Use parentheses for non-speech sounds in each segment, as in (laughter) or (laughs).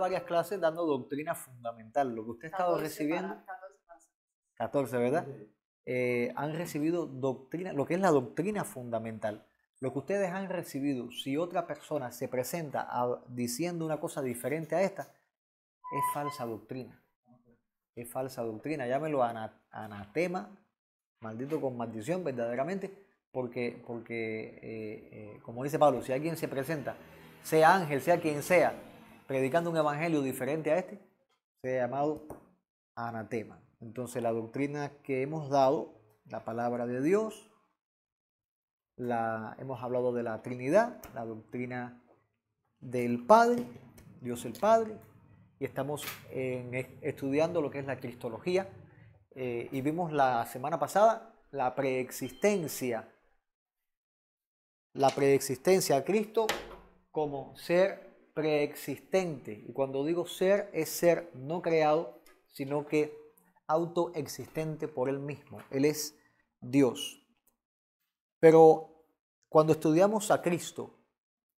varias clases dando doctrina fundamental. Lo que usted ha estado recibiendo. 14, ¿verdad? Eh, han recibido doctrina, lo que es la doctrina fundamental. Lo que ustedes han recibido, si otra persona se presenta diciendo una cosa diferente a esta, es falsa doctrina. Es falsa doctrina, llámelo anatema, maldito con maldición, verdaderamente, porque, porque eh, eh, como dice Pablo, si alguien se presenta, sea ángel, sea quien sea, predicando un evangelio diferente a este, se ha llamado anatema. Entonces la doctrina que hemos dado, la palabra de Dios, la, hemos hablado de la Trinidad, la doctrina del Padre, Dios el Padre, y estamos estudiando lo que es la Cristología. Eh, y vimos la semana pasada la preexistencia, la preexistencia a Cristo como ser preexistente. Y cuando digo ser, es ser no creado, sino que autoexistente por él mismo. Él es Dios. Pero cuando estudiamos a Cristo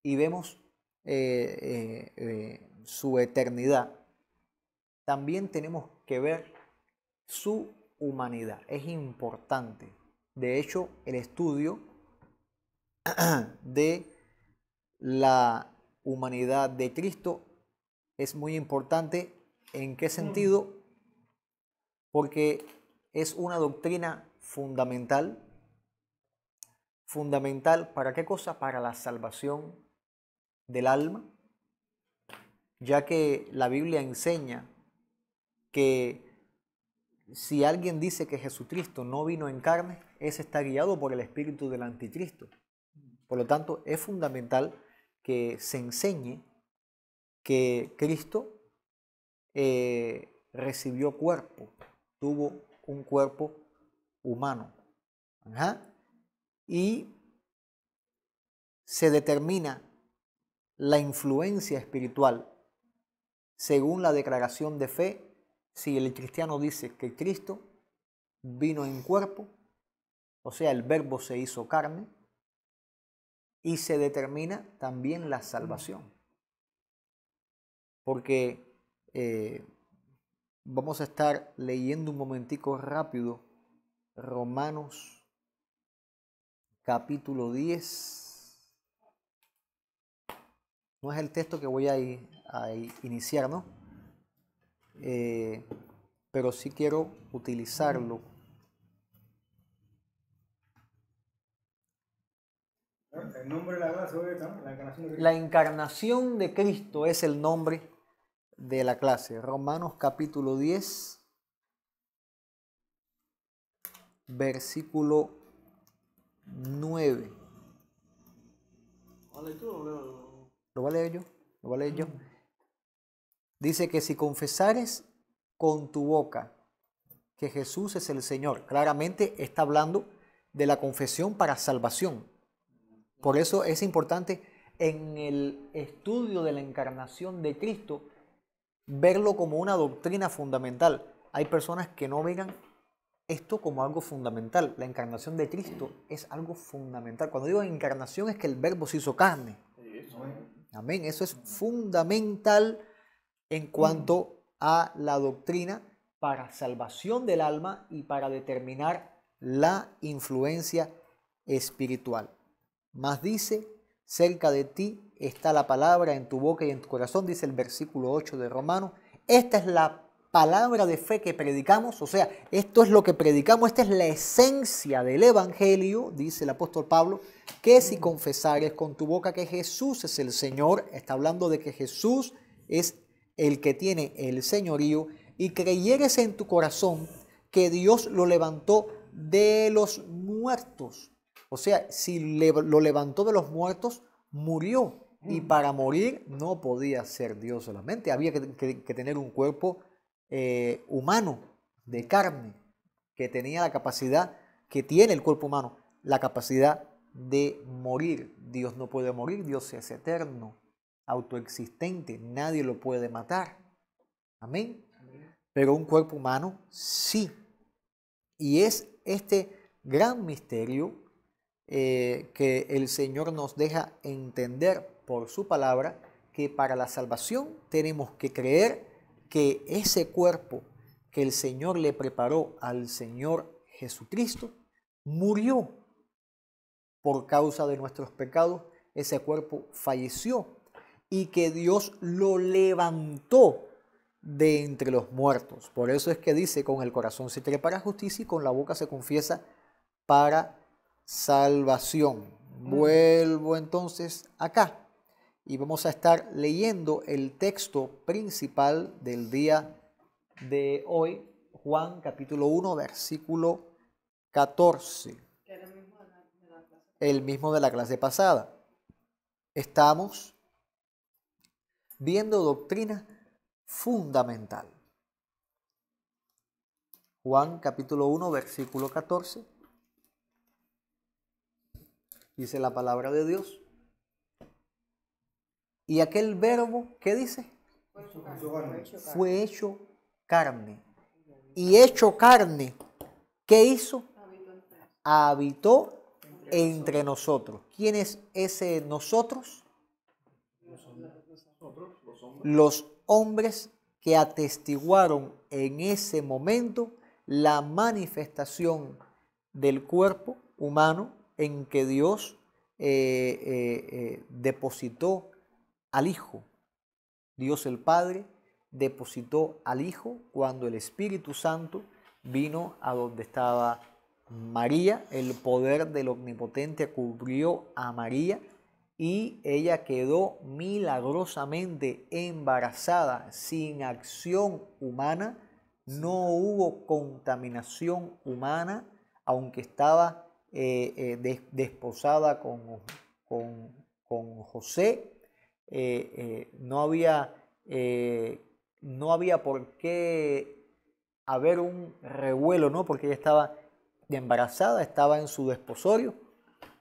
y vemos eh, eh, eh, su eternidad, también tenemos que ver su humanidad. Es importante. De hecho, el estudio (clears throat) de la humanidad de Cristo es muy importante. ¿En qué sentido? Porque es una doctrina fundamental. Fundamental para qué cosa? Para la salvación del alma, ya que la Biblia enseña que si alguien dice que Jesucristo no vino en carne, ese está guiado por el espíritu del anticristo. Por lo tanto, es fundamental que se enseñe que Cristo eh, recibió cuerpo, tuvo un cuerpo humano. Y se determina la influencia espiritual según la declaración de fe. Si el cristiano dice que Cristo vino en cuerpo, o sea, el verbo se hizo carne, y se determina también la salvación. Porque eh, vamos a estar leyendo un momentico rápido Romanos capítulo 10. No es el texto que voy a, a iniciar, ¿no? Eh, pero sí quiero utilizarlo la encarnación de Cristo. es el nombre de la clase. Romanos capítulo 10, versículo 9. ¿Lo va a leer mm. Dice que si confesares con tu boca que Jesús es el Señor, claramente está hablando de la confesión para salvación. Por eso es importante en el estudio de la encarnación de Cristo verlo como una doctrina fundamental. Hay personas que no vean esto como algo fundamental. La encarnación de Cristo es algo fundamental. Cuando digo encarnación es que el verbo se hizo carne. Amén. Eso es fundamental en cuanto a la doctrina para salvación del alma y para determinar la influencia espiritual. Mas dice, cerca de ti está la palabra en tu boca y en tu corazón, dice el versículo 8 de Romano. Esta es la palabra de fe que predicamos, o sea, esto es lo que predicamos, esta es la esencia del Evangelio, dice el apóstol Pablo, que si confesares con tu boca que Jesús es el Señor, está hablando de que Jesús es el que tiene el señorío, y creyeres en tu corazón que Dios lo levantó de los muertos, o sea, si lo levantó de los muertos, murió. Y mm. para morir no podía ser Dios solamente, había que, tener un cuerpo eh, humano, de carne, que tenía la capacidad, que tiene el cuerpo humano, la capacidad de morir. Dios no puede morir, Dios es eterno, autoexistente, nadie lo puede matar. Amén. Pero un cuerpo humano sí. Y es este gran misterio eh, que el Señor nos deja entender por su palabra que para la salvación tenemos que creer que ese cuerpo que el Señor le preparó al Señor Jesucristo murió por causa de nuestros pecados, ese cuerpo falleció y que Dios lo levantó de entre los muertos. Por eso es que dice, con el corazón se prepara para justicia y con la boca se confiesa para salvación. Mm. Vuelvo entonces acá y vamos a estar leyendo el texto principal del día de hoy, Juan capítulo 1, versículo 14. El mismo de la clase pasada. Estamos viendo doctrina fundamental. Juan capítulo 1, versículo 14 dice la palabra de Dios. Y aquel verbo, ¿qué dice? Fue hecho carne. Y hecho carne, ¿qué hizo? Habitó entre nosotros. ¿Quién es ese nosotros? Los hombres que atestiguaron en ese momento la manifestación del cuerpo humano en que Dios eh, eh, eh, depositó al Hijo. Dios el Padre depositó al Hijo cuando el Espíritu Santo vino a donde estaba María, el poder del Omnipotente cubrió a María y ella quedó milagrosamente embarazada sin acción humana, no hubo contaminación humana, aunque estaba eh, eh, desposada con, con, José. Eh, no, había, no había por qué haber un revuelo, ¿no? Porque ella estaba embarazada, estaba en su desposorio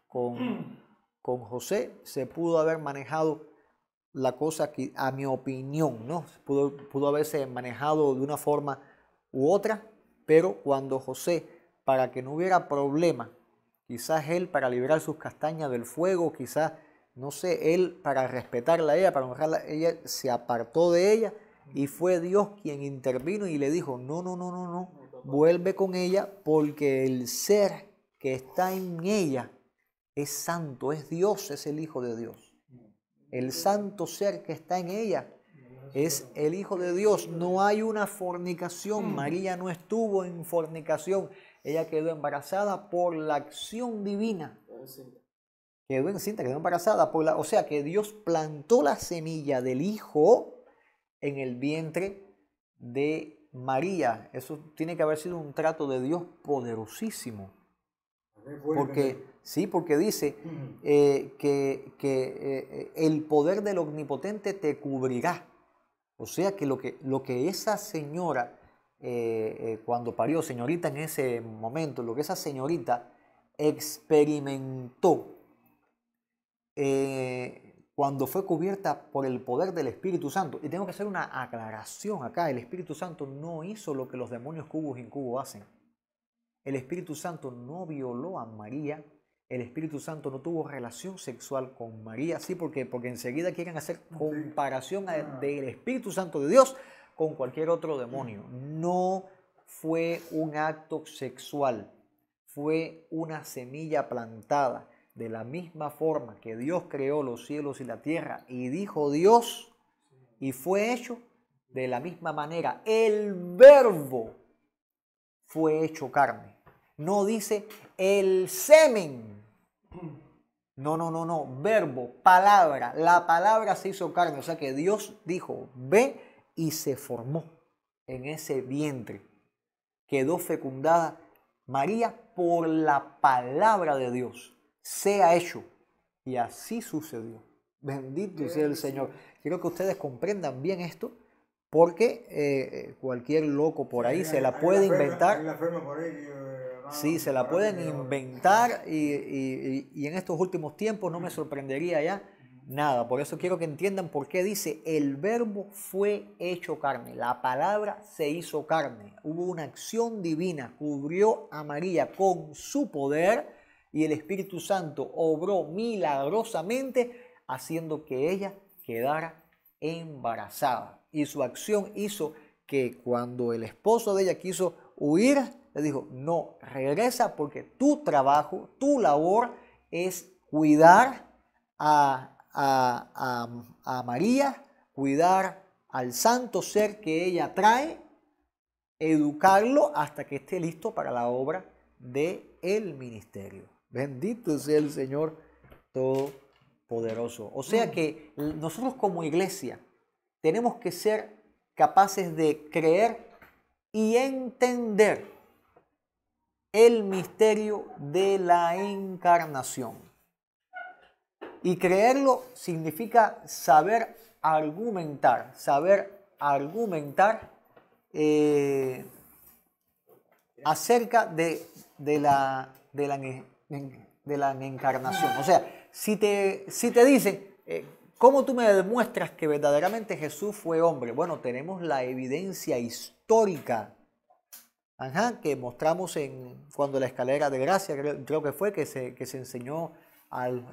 con, mm. con José. Se pudo haber manejado la cosa a mi opinión, ¿no? Pudo, pudo haberse manejado de una forma u otra, pero cuando José, para que no hubiera problema quizás él para liberar sus castañas del fuego, quizás, no sé, él para respetarla ella, para honrarla, ella se apartó de ella y fue Dios quien intervino y le dijo, no, no, no, no, no, vuelve con ella porque el ser que está en ella es santo, es Dios, es el Hijo de Dios. El santo ser que está en ella es el Hijo de Dios. No hay una fornicación. María no estuvo en fornicación ella quedó embarazada por la acción divina. Quedó encinta, quedó embarazada por la, o sea que Dios plantó la semilla del hijo en el vientre de María. Eso tiene que haber sido un trato de Dios poderosísimo. Porque sí, porque dice mm. eh, que, que eh, eh, el poder del omnipotente te cubrirá. O sea que lo que, lo que esa señora eh, eh, cuando parió, señorita en ese momento, lo que esa señorita experimentó eh, cuando fue cubierta por el poder del Espíritu Santo. Y tengo que hacer una aclaración acá, el Espíritu Santo no hizo lo que los demonios cubos cubo hacen. El Espíritu Santo no violó a María, el Espíritu Santo no tuvo relación sexual con María, sí, porque, porque enseguida quieren hacer comparación ah. del Espíritu Santo de Dios con cualquier otro demonio. Mm. No fue un acto sexual, fue una semilla plantada. De la misma forma que Dios creó los cielos y la tierra y dijo Dios y fue hecho, de la misma manera el verbo fue hecho carne. No dice el semen. No, no, no, no. Verbo, palabra. La palabra se hizo carne. O sea que Dios dijo, ve y se formó en ese vientre. Quedó fecundada María por la palabra de Dios. Sea hecho. Y así sucedió. Bendito sea el Señor. Quiero que ustedes comprendan bien esto, porque eh, eh, cualquier loco por ahí se la puede inventar. Eh, sí, se la pueden inventar y en estos últimos tiempos no me sorprendería ya nada. Por eso quiero que entiendan por qué dice, el verbo fue hecho carne, la palabra se hizo carne, hubo una acción divina, cubrió a María con su poder y el Espíritu Santo obró milagrosamente haciendo que ella quedara embarazada. Y su acción hizo que cuando el esposo de ella quiso huir, le dijo, no, regresa porque tu trabajo, tu labor es cuidar a, a, María, cuidar al santo ser que ella trae, educarlo hasta que esté listo para la obra del el ministerio. Bendito sea el Señor Todopoderoso. O sea mm. que nosotros como iglesia tenemos que ser capaces de creer y entender el misterio de la encarnación. Y creerlo significa saber argumentar, saber argumentar eh, acerca de, la, de, la, encarnación. O sea, si te, si te dicen, eh, ¿cómo tú me demuestras que verdaderamente Jesús fue hombre? Bueno, tenemos la evidencia histórica. que mostramos en cuando la escalera de gracia, creo, que fue, que se, que se enseñó al,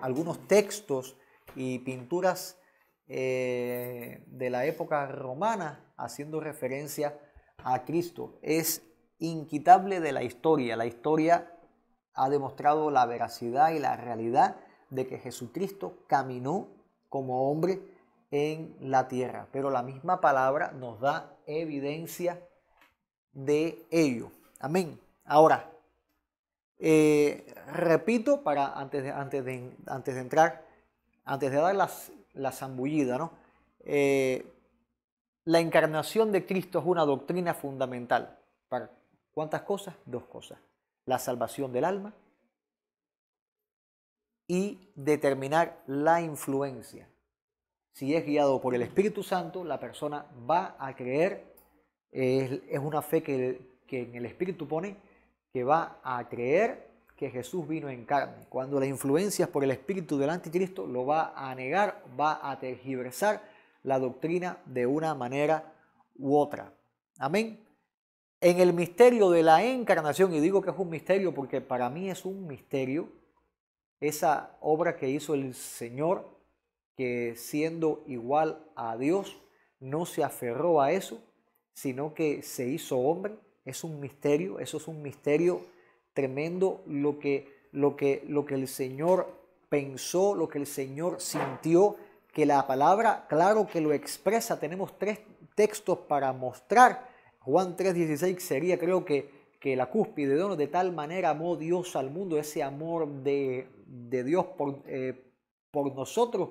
algunos textos y pinturas eh, de la época romana haciendo referencia a Cristo. Es inquitable de la historia. La historia ha demostrado la veracidad y la realidad de que Jesucristo caminó como hombre en la tierra. Pero la misma palabra nos da evidencia de ello. Amén. Ahora, eh, repito, para antes de, antes de, antes de entrar, antes de dar la zambullida, eh, la encarnación de Cristo es una doctrina fundamental. ¿Para cuántas cosas? Dos cosas. La salvación del alma y determinar la influencia. Si es guiado por el Espíritu Santo, la persona va a creer, es una fe que, que en el Espíritu pone va a creer que Jesús vino en carne. Cuando las influencias por el espíritu del anticristo lo va a negar, va a tergiversar la doctrina de una manera u otra. Amén. En el misterio de la encarnación, y digo que es un misterio porque para mí es un misterio, esa obra que hizo el Señor, que siendo igual a Dios, no se aferró a eso, sino que se hizo hombre, es un misterio, eso es un misterio tremendo lo que, lo que, lo que el Señor pensó, lo que el Señor sintió, que la palabra, claro que lo expresa. Tenemos tres textos para mostrar. Juan 3:16 sería, creo que, la cúspide de de tal manera amó Dios al mundo, ese amor de, de Dios por, eh, por nosotros,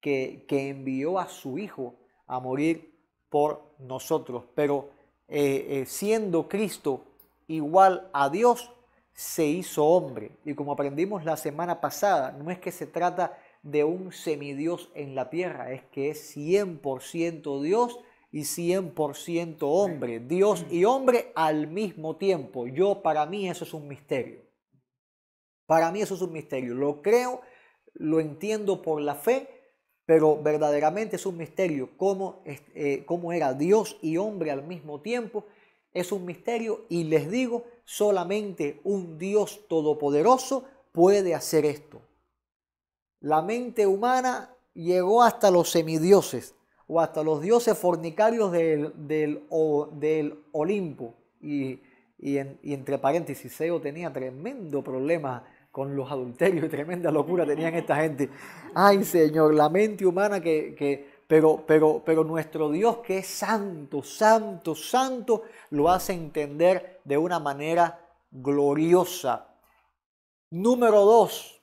que, que envió a su Hijo a morir por nosotros. Pero eh, eh, siendo Cristo igual a Dios, se hizo hombre. Y como aprendimos la semana pasada, no es que se trata de un semidios en la tierra, es que es 100% Dios y 100% hombre, Dios y hombre al mismo tiempo. Yo para mí eso es un misterio. Para mí eso es un misterio. Lo creo, lo entiendo por la fe, pero verdaderamente es un misterio eh, cómo, era Dios y hombre al mismo tiempo. Es un misterio y les digo, solamente un Dios todopoderoso puede hacer esto. La mente humana llegó hasta los semidioses o hasta los dioses fornicarios del, del, Olimpo. Y, y, entre paréntesis, Seo tenía tremendo problema con los adulterios y (laughs) tremenda locura tenían esta gente. Ay, Señor, la mente humana que, pero, pero, pero nuestro Dios que es santo, santo, santo, lo hace entender de una manera gloriosa. Número dos,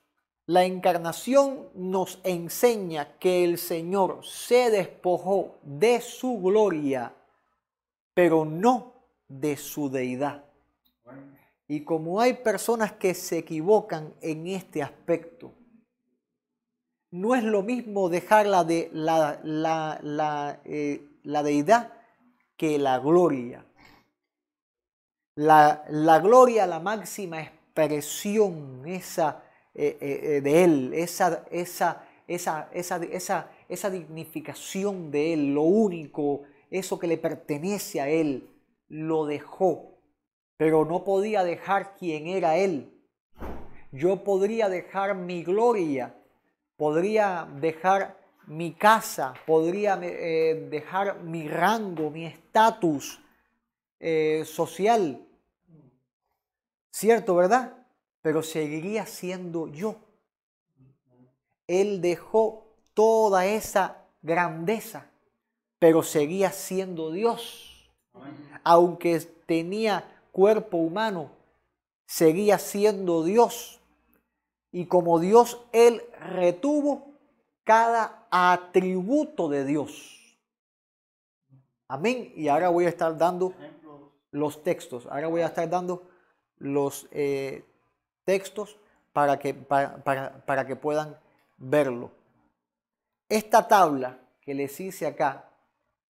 la encarnación nos enseña que el Señor se despojó de su gloria, pero no de su deidad. Y como hay personas que se equivocan en este aspecto, no es lo mismo dejar la, de, la, la, eh, deidad que la gloria. La, gloria, la máxima expresión esa, eh, eh, de Él, esa, esa, esa, esa, esa dignificación de Él, lo único, eso que le pertenece a Él, lo dejó pero no podía dejar quien era Él. Yo podría dejar mi gloria, podría dejar mi casa, podría eh, dejar mi rango, mi estatus eh, social. ¿Cierto, verdad? Pero seguiría siendo yo. Él dejó toda esa grandeza, pero seguía siendo Dios. Aunque tenía cuerpo humano, seguía siendo Dios. Y como Dios, Él retuvo cada atributo de Dios. Amén. Y ahora voy a estar dando los textos. Ahora voy a estar dando los eh, textos para que, para, para que puedan verlo. Esta tabla que les hice acá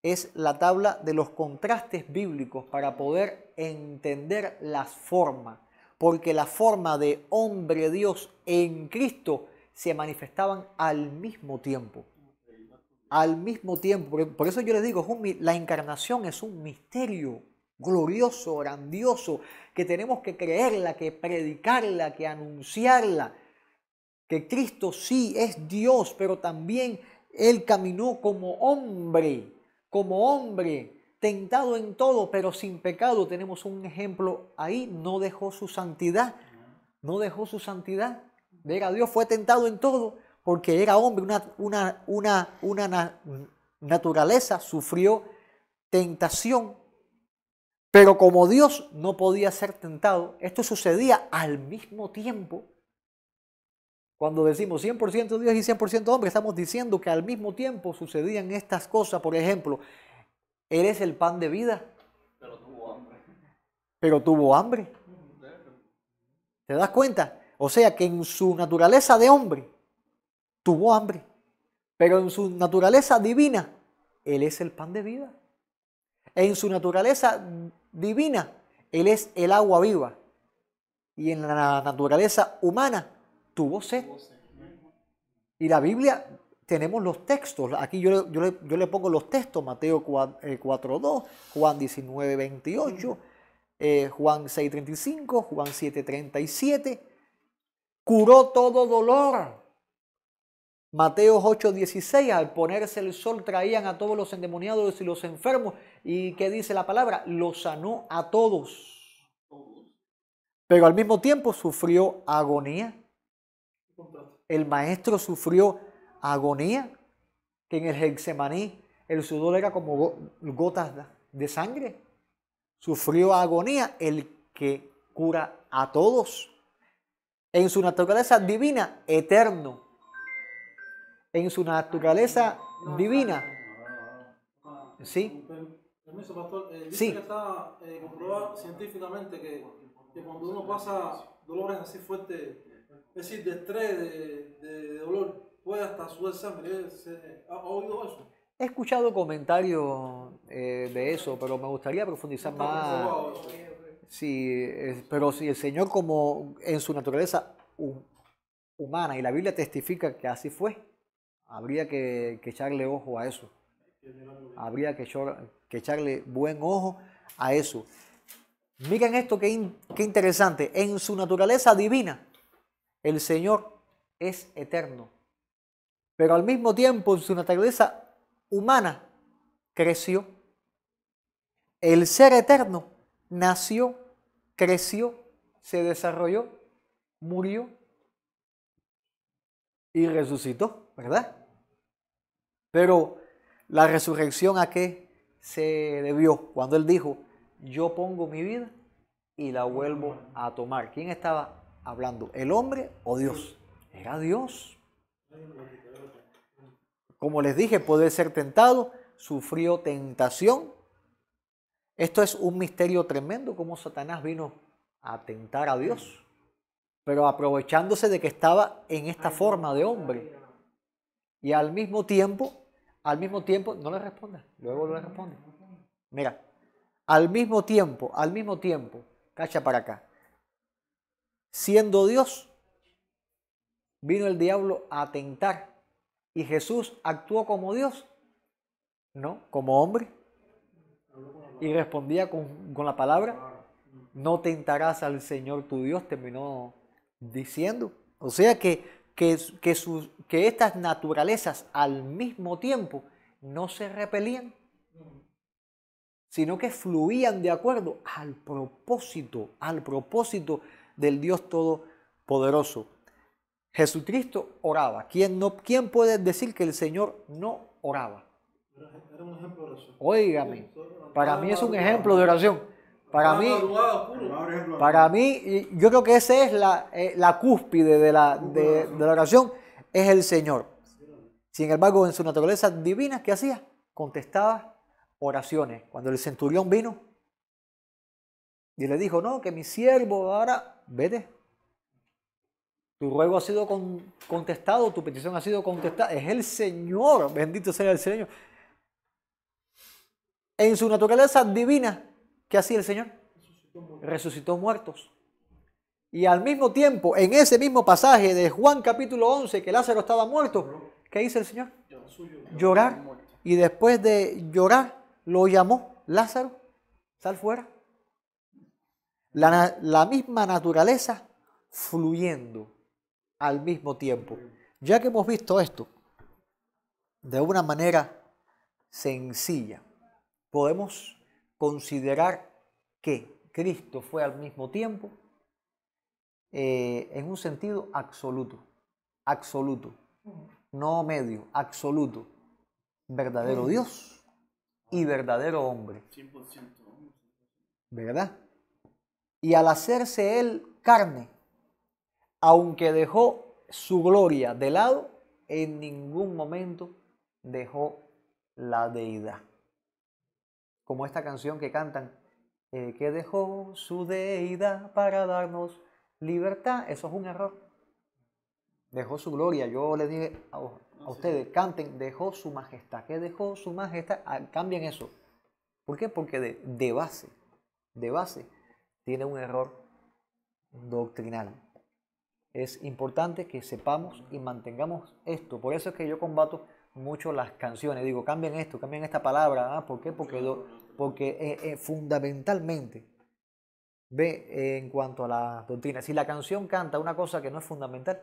es la tabla de los contrastes bíblicos para poder entender las formas, porque la forma de hombre Dios en Cristo se manifestaban al mismo tiempo. Al mismo tiempo, por eso yo les digo, la encarnación es un misterio glorioso, grandioso, que tenemos que creerla, que predicarla, que anunciarla, que Cristo sí es Dios, pero también Él caminó como hombre como hombre, tentado en todo, pero sin pecado. Tenemos un ejemplo ahí, no dejó su santidad, no dejó su santidad. Era Dios, fue tentado en todo, porque era hombre, una, una, naturaleza, sufrió tentación, pero como Dios no podía ser tentado, esto sucedía al mismo tiempo cuando decimos 100% Dios y 100% hombre, estamos diciendo que al mismo tiempo sucedían estas cosas. Por ejemplo, eres el pan de vida. Pero tuvo hambre. Pero tuvo hambre. ¿Te das cuenta? O sea que en su naturaleza de hombre tuvo hambre. Pero en su naturaleza divina, Él es el pan de vida. En su naturaleza divina, Él es el agua viva. Y en la naturaleza humana, tuvo sed. Y la Biblia, tenemos los textos. Aquí yo, le pongo los textos, Mateo 4.2, eh, Juan 19.28, eh, Juan 6.35, Juan 7.37. Curó todo dolor. Mateo 8.16, al ponerse el sol traían a todos los endemoniados y los enfermos. ¿Y qué dice la palabra? Los sanó a todos. Pero al mismo tiempo sufrió agonía el maestro sufrió agonía, que en el Hexemaní el sudor era como gotas de sangre. Sufrió agonía el que cura a todos. En su naturaleza divina, eterno. En su naturaleza divina. ¿Sí? Permiso, pastor. Dice que está comprobado científicamente que, cuando uno pasa dolores así fuertes es decir, de estrés, de, dolor, puede hasta su sangre. ¿eh? ¿Ha oído eso? He escuchado comentarios eh, de eso, pero me gustaría profundizar más. Sí, pero si el Señor como en su naturaleza humana, y la Biblia testifica que así fue, habría que, echarle ojo a eso. Habría que, echarle buen ojo a eso. Miren esto, que qué interesante. En su naturaleza divina, el Señor es eterno, pero al mismo tiempo en su naturaleza humana creció. El ser eterno nació, creció, se desarrolló, murió y resucitó, ¿verdad? Pero la resurrección a qué se debió cuando él dijo, yo pongo mi vida y la vuelvo a tomar. ¿Quién estaba hablando? ¿El hombre o Dios? Era Dios. Como les dije, puede ser tentado, sufrió tentación. Esto es un misterio tremendo, cómo Satanás vino a tentar a Dios, pero aprovechándose de que estaba en esta forma de hombre. Y al mismo tiempo, al mismo tiempo, no le responda, luego le responde. Mira, al mismo tiempo, al mismo tiempo, cacha para acá siendo Dios, vino el diablo a tentar y Jesús actuó como Dios, no como hombre. Y respondía con, con la palabra, no tentarás al Señor tu Dios, terminó diciendo. O sea que, que, que, que estas naturalezas al mismo tiempo no se repelían, sino que fluían de acuerdo al propósito, al propósito del Dios Todopoderoso. Jesucristo oraba. ¿Quién, no, puede decir que el Señor no oraba? Era un ejemplo Óigame, para mí es un ejemplo de oración. Para mí, para mí, yo creo que esa es la, eh, cúspide de la, de la oración, es el Señor. Sin embargo, en su naturaleza divina, ¿qué hacía? Contestaba oraciones. Cuando el centurión vino y le dijo, no, que mi siervo ahora vete. Tu ruego ha sido contestado, tu petición ha sido contestada. Es el Señor, bendito sea el Señor. En su naturaleza divina, ¿qué hacía el Señor? Resucitó muertos. Y al mismo tiempo, en ese mismo pasaje de Juan capítulo 11, que Lázaro estaba muerto, ¿qué hizo el Señor? Llorar. Y después de llorar, lo llamó Lázaro, sal fuera la, misma naturaleza fluyendo al mismo tiempo. Ya que hemos visto esto de una manera sencilla, podemos considerar que Cristo fue al mismo tiempo eh, en un sentido absoluto, absoluto, no medio, absoluto, verdadero mm. Dios y verdadero hombre. 100%. ¿Verdad? y al hacerse él carne, aunque dejó su gloria de lado, en ningún momento dejó la deidad. Como esta canción que cantan, eh, que dejó su deidad para darnos libertad, eso es un error. Dejó su gloria, yo les dije a, ustedes, canten, dejó su majestad, que dejó su majestad, ah, cambien eso. ¿Por qué? Porque de base, de base, tiene un error doctrinal. Es importante que sepamos y mantengamos esto. Por eso es que yo combato mucho las canciones. Digo, cambien esto, cambien esta palabra. ¿Ah, ¿Por qué? Porque, porque eh, eh, fundamentalmente ve eh, en cuanto a la doctrina. Si la canción canta una cosa que no es fundamental,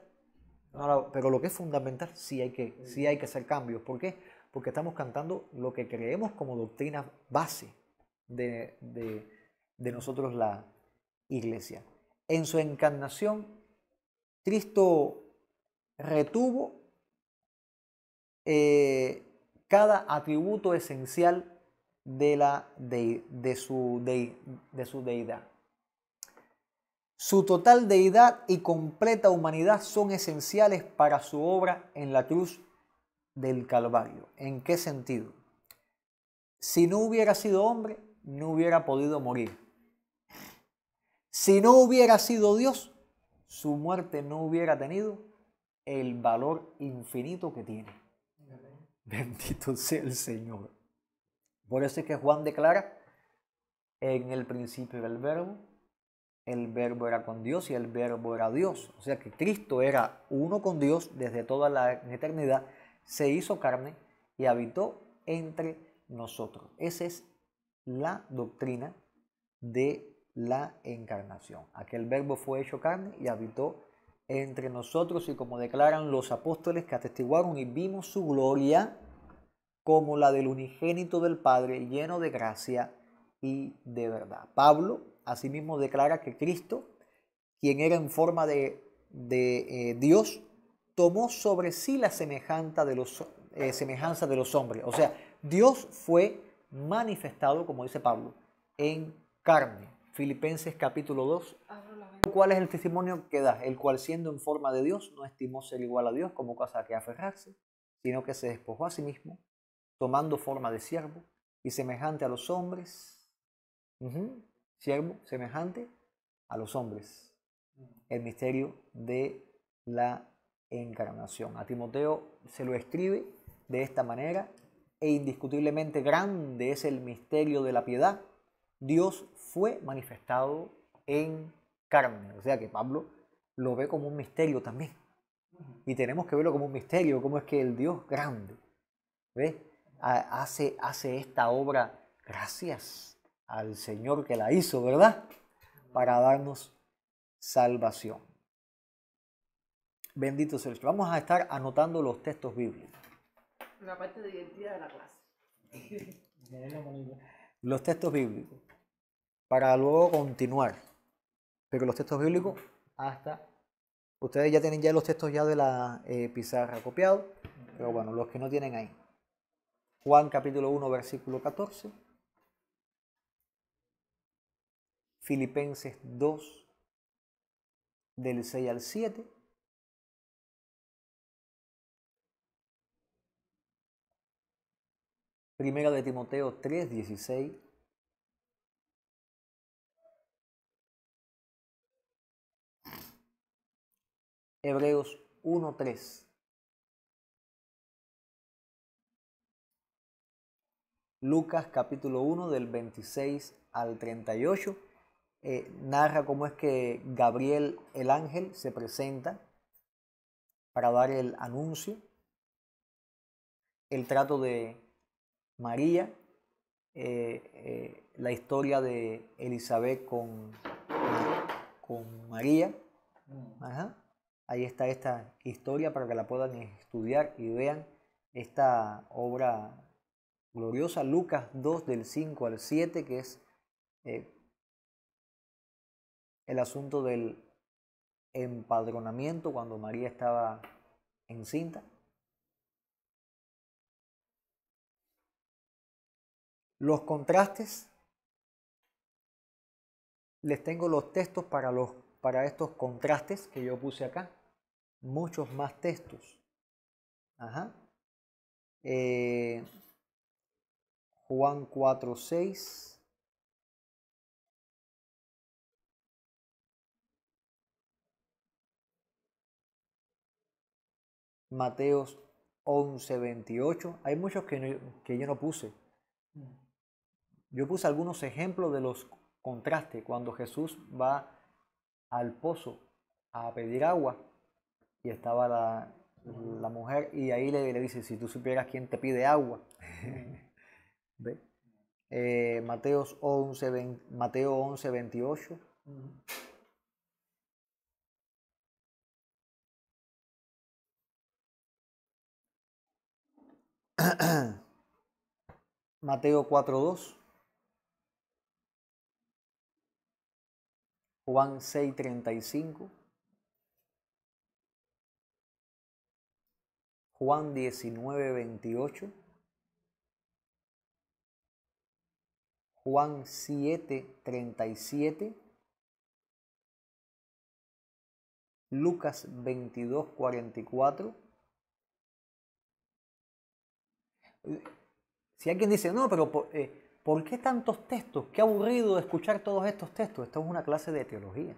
pero lo que es fundamental sí hay que, sí hay que hacer cambios. ¿Por qué? Porque estamos cantando lo que creemos como doctrina base de de nosotros la iglesia. En su encarnación, Cristo retuvo eh, cada atributo esencial de, la de, su de su deidad. Su total deidad y completa humanidad son esenciales para su obra en la cruz del Calvario. ¿En qué sentido? Si no hubiera sido hombre, no hubiera podido morir. Si no hubiera sido Dios, su muerte no hubiera tenido el valor infinito que tiene. Bendito sea el Señor. Por eso es que Juan declara, en el principio del verbo, el verbo era con Dios y el verbo era Dios. O sea que Cristo era uno con Dios desde toda la eternidad, se hizo carne y habitó entre nosotros. Esa es la doctrina de la encarnación. Aquel verbo fue hecho carne y habitó entre nosotros y como declaran los apóstoles que atestiguaron y vimos su gloria como la del unigénito del Padre lleno de gracia y de verdad. Pablo asimismo declara que Cristo, quien era en forma de, eh, Dios, tomó sobre sí la semejanza de, los, eh, semejanza de los hombres. O sea, Dios fue manifestado, como dice Pablo, en carne. Filipenses capítulo 2. ¿Cuál es el testimonio que da? El cual siendo en forma de Dios no estimó ser igual a Dios como cosa que aferrarse, sino que se despojó a sí mismo, tomando forma de siervo y semejante a los hombres. Siervo, semejante a los hombres. Mm. El misterio de la encarnación. A Timoteo se lo escribe de esta manera e indiscutiblemente grande es el misterio de la piedad Dios fue manifestado en carne. O sea que Pablo lo ve como un misterio también. Y tenemos que verlo como un misterio, como es que el Dios grande Hace, hace esta obra gracias al Señor que la hizo, ¿verdad? Para darnos salvación. Bendito sea el Vamos a estar anotando los textos bíblicos. La parte de identidad de la clase. los textos bíblicos para luego continuar. Pero los textos bíblicos hasta... Ustedes ya tienen ya los textos ya de la eh, pizarra copiados, pero bueno, los que no tienen ahí. Juan capítulo 1, versículo 14. Filipenses 2, del 6 al 7. Primera de Timoteo 3, 16 Hebreos 1.3. Lucas capítulo 1 del 26 al 38 eh, narra cómo es que Gabriel el ángel se presenta para dar el anuncio, el trato de María, eh, eh, la historia de Elizabeth con, con María. Mm. Ajá. Ahí está esta historia para que la puedan estudiar y vean esta obra gloriosa, Lucas 2 del 5 al 7, que es eh, el asunto del empadronamiento cuando María estaba encinta. Los contrastes, les tengo los textos para, los, para estos contrastes que yo puse acá muchos más textos. Eh, Juan 4, 6. Mateos 11, 28. Hay muchos que, que yo no puse. Yo puse algunos ejemplos de los contrastes. Cuando Jesús va al pozo a pedir agua, estaba la, la mujer y ahí le, le, dice, si tú supieras quién te pide agua. (laughs) ¿Ve? Eh, Mateos 11, 20, Mateo 11, 28. Mateo 4, 2. (clears throat) Juan 6, 35. Juan 19, 28. Juan 7, 37. Lucas 22, 44. Si alguien dice, no, pero eh, por, qué tantos textos? Qué aburrido escuchar todos estos textos. Esto es una clase de teología.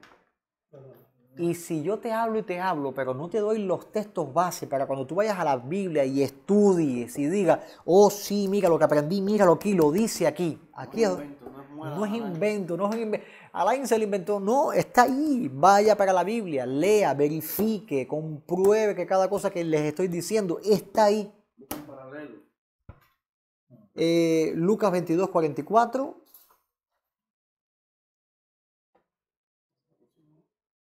Y si yo te hablo y te hablo, pero no te doy los textos base para cuando tú vayas a la Biblia y estudies y digas, oh sí, mira lo que aprendí, mira lo que lo dice aquí. Aquí no es, invento, no es, invento, no es se lo inventó, no, está ahí. Vaya para la Biblia, lea, verifique, compruebe que cada cosa que les estoy diciendo está ahí. Eh, Lucas 22, 44.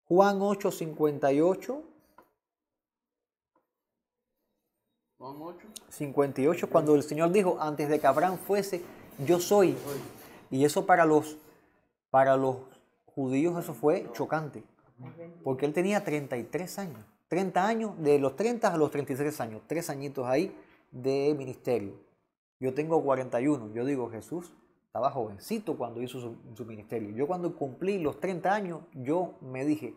Juan 8, 58. Juan 8. 58, cuando el Señor dijo, antes de que Abraham fuese, yo soy. Y eso para los, para los judíos eso fue chocante, porque él tenía 33 años. 30 años, de los 30 a los 33 años, tres añitos ahí de ministerio. Yo tengo 41, yo digo Jesús estaba jovencito cuando hizo su, ministerio. Yo cuando cumplí los 30 años, yo me dije,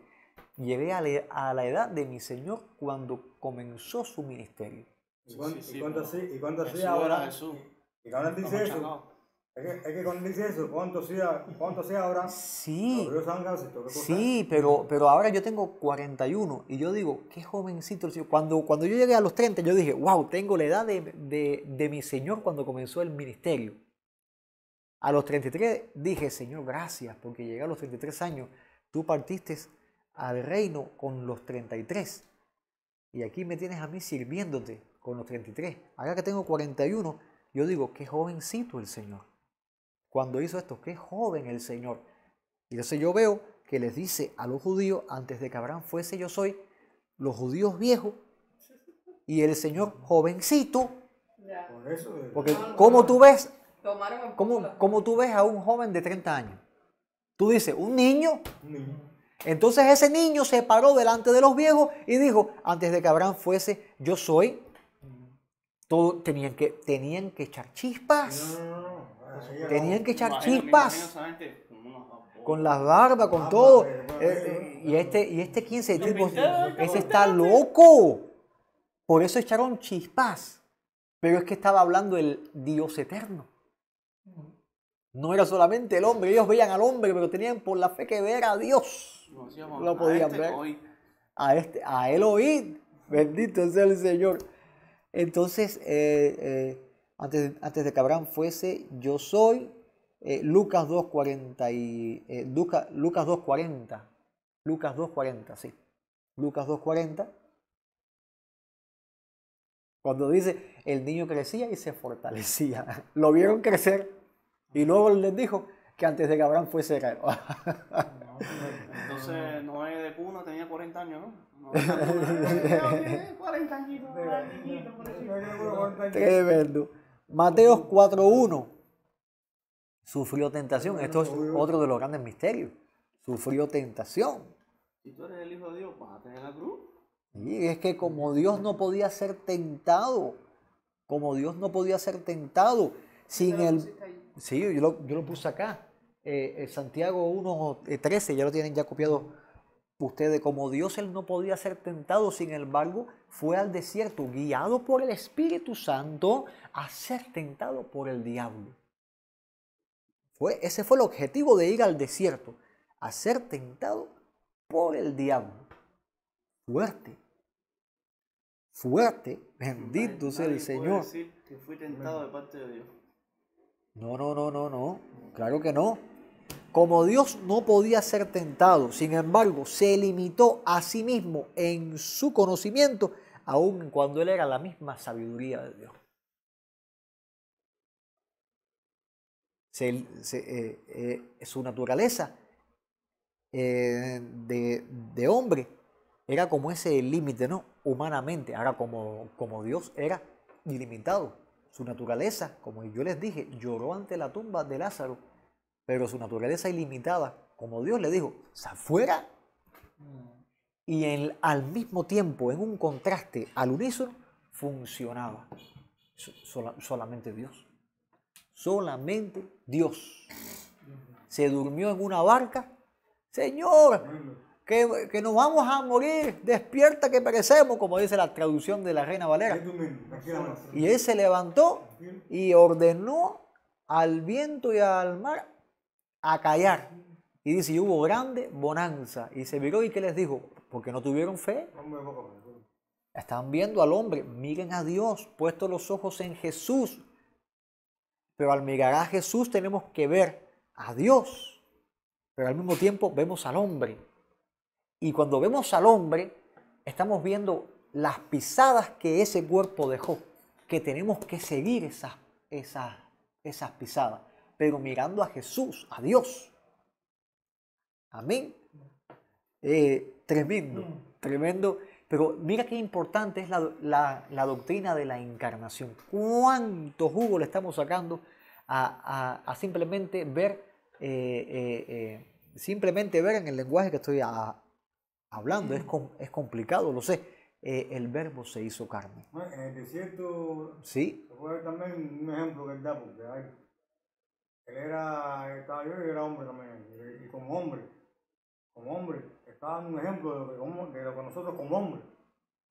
llegué a la, edad de mi Señor cuando comenzó su ministerio. ¿Y cuánto, sí, ahora? ¿Y dice eso? Es que, es dice eso, ¿cuánto sea, cuánto ahora? Sí, sí pero, pero ahora yo tengo 41 y yo digo, qué jovencito. Cuando, cuando yo llegué a los 30, yo dije, wow, tengo la edad de, de, de mi Señor cuando comenzó el ministerio. A los 33 dije, Señor, gracias, porque llegué a los 33 años, tú partiste al reino con los 33. Y aquí me tienes a mí sirviéndote con los 33. Ahora que tengo 41, yo digo, qué jovencito el Señor. Cuando hizo esto, qué joven el Señor. Y entonces yo veo que les dice a los judíos, antes de que Abraham fuese yo soy, los judíos viejos y el Señor jovencito. Eh, porque como tú ves como ¿Cómo, tú ves a un joven de 30 años? Tú dices, ¿un niño? Entonces ese niño se paró delante de los viejos y dijo, antes de que Abraham fuese, yo soy. Todo, tenían, que, tenían que echar chispas. tenían que echar chispas. Con las barbas, con todo. y este, y este 15 tipo, ese está loco. Por eso echaron chispas. Pero es que estaba hablando el Dios eterno. No era solamente el hombre, ellos veían al hombre, pero tenían por la fe que ver a Dios. lo podían este ver. A, este, a él oír. Bendito sea el Señor. Entonces, eh, eh, antes, de que Abraham fuese, yo soy. Eh, Lucas 2.40 y Lucas 2.40. Lucas 2.40, sí. Lucas 2.40. Cuando dice, el niño crecía y se fortalecía. (laughs) Lo vieron crecer y luego les dijo que antes de que Abraham fuese caer. (laughs) Entonces Noé de Puno tenía 40 años, ¿no? 40 años Qué verdad. Mateos 4.1 sufrió tentación. Esto es otro de los grandes misterios. Sufrió tentación. Si tú eres el hijo de Dios, bájate de la cruz. Y es que como Dios no podía ser tentado, como Dios no podía ser tentado, sin el... Sí, yo lo, puse acá. Eh, eh, Santiago 1, 13, eh, ya lo tienen ya copiado ustedes. Como Dios él no podía ser tentado, sin embargo, fue al desierto, guiado por el Espíritu Santo, a ser tentado por el diablo. ese fue el objetivo de ir al desierto, a ser tentado por el diablo. Fuerte. Fuerte. Bendito sea el Señor. que fui tentado de parte de no, no, no, no, no. Claro que no. Como Dios no podía ser tentado, sin embargo, se limitó a sí mismo en su conocimiento, aun cuando él era la misma sabiduría de Dios. Eh, eh, su naturaleza eh, de, hombre era como ese límite, ¿no? Humanamente, ahora como, como Dios era ilimitado. Su naturaleza, como yo les dije, lloró ante la tumba de Lázaro, pero su naturaleza ilimitada, como Dios le dijo, se afuera. Y al mismo tiempo, en un contraste, al unísono, funcionaba. solamente Dios. Solamente Dios. Se durmió en una barca. Señor, que, nos vamos a morir, despierta que perecemos, como dice la traducción de la Reina Valera. Y él se levantó y ordenó al viento y al mar a callar. Y dice, hubo grande bonanza. Y se miró y ¿qué les dijo? Porque no tuvieron fe. Están viendo al hombre, miren a Dios, puesto los ojos en Jesús. Pero al mirar a Jesús tenemos que ver a Dios. Pero al mismo tiempo vemos al hombre. Y cuando vemos al hombre, estamos viendo las pisadas que ese cuerpo dejó, que tenemos que seguir esas, esas, esas pisadas, pero mirando a Jesús, a Dios. Amén. Eh, tremendo, mm. tremendo. Pero mira qué importante es la, doctrina de la encarnación. ¿Cuánto jugo le estamos sacando a, simplemente ver, eh, eh, eh, simplemente ver en el lenguaje que estoy a, hablando. Es, es complicado, lo sé. Eh, el verbo se hizo carne. en el desierto, sí. Fue también un ejemplo que él porque hay, él era, estaba yo y era hombre también, y, como hombre, como hombre, estaba un ejemplo de, de lo que nosotros como hombre,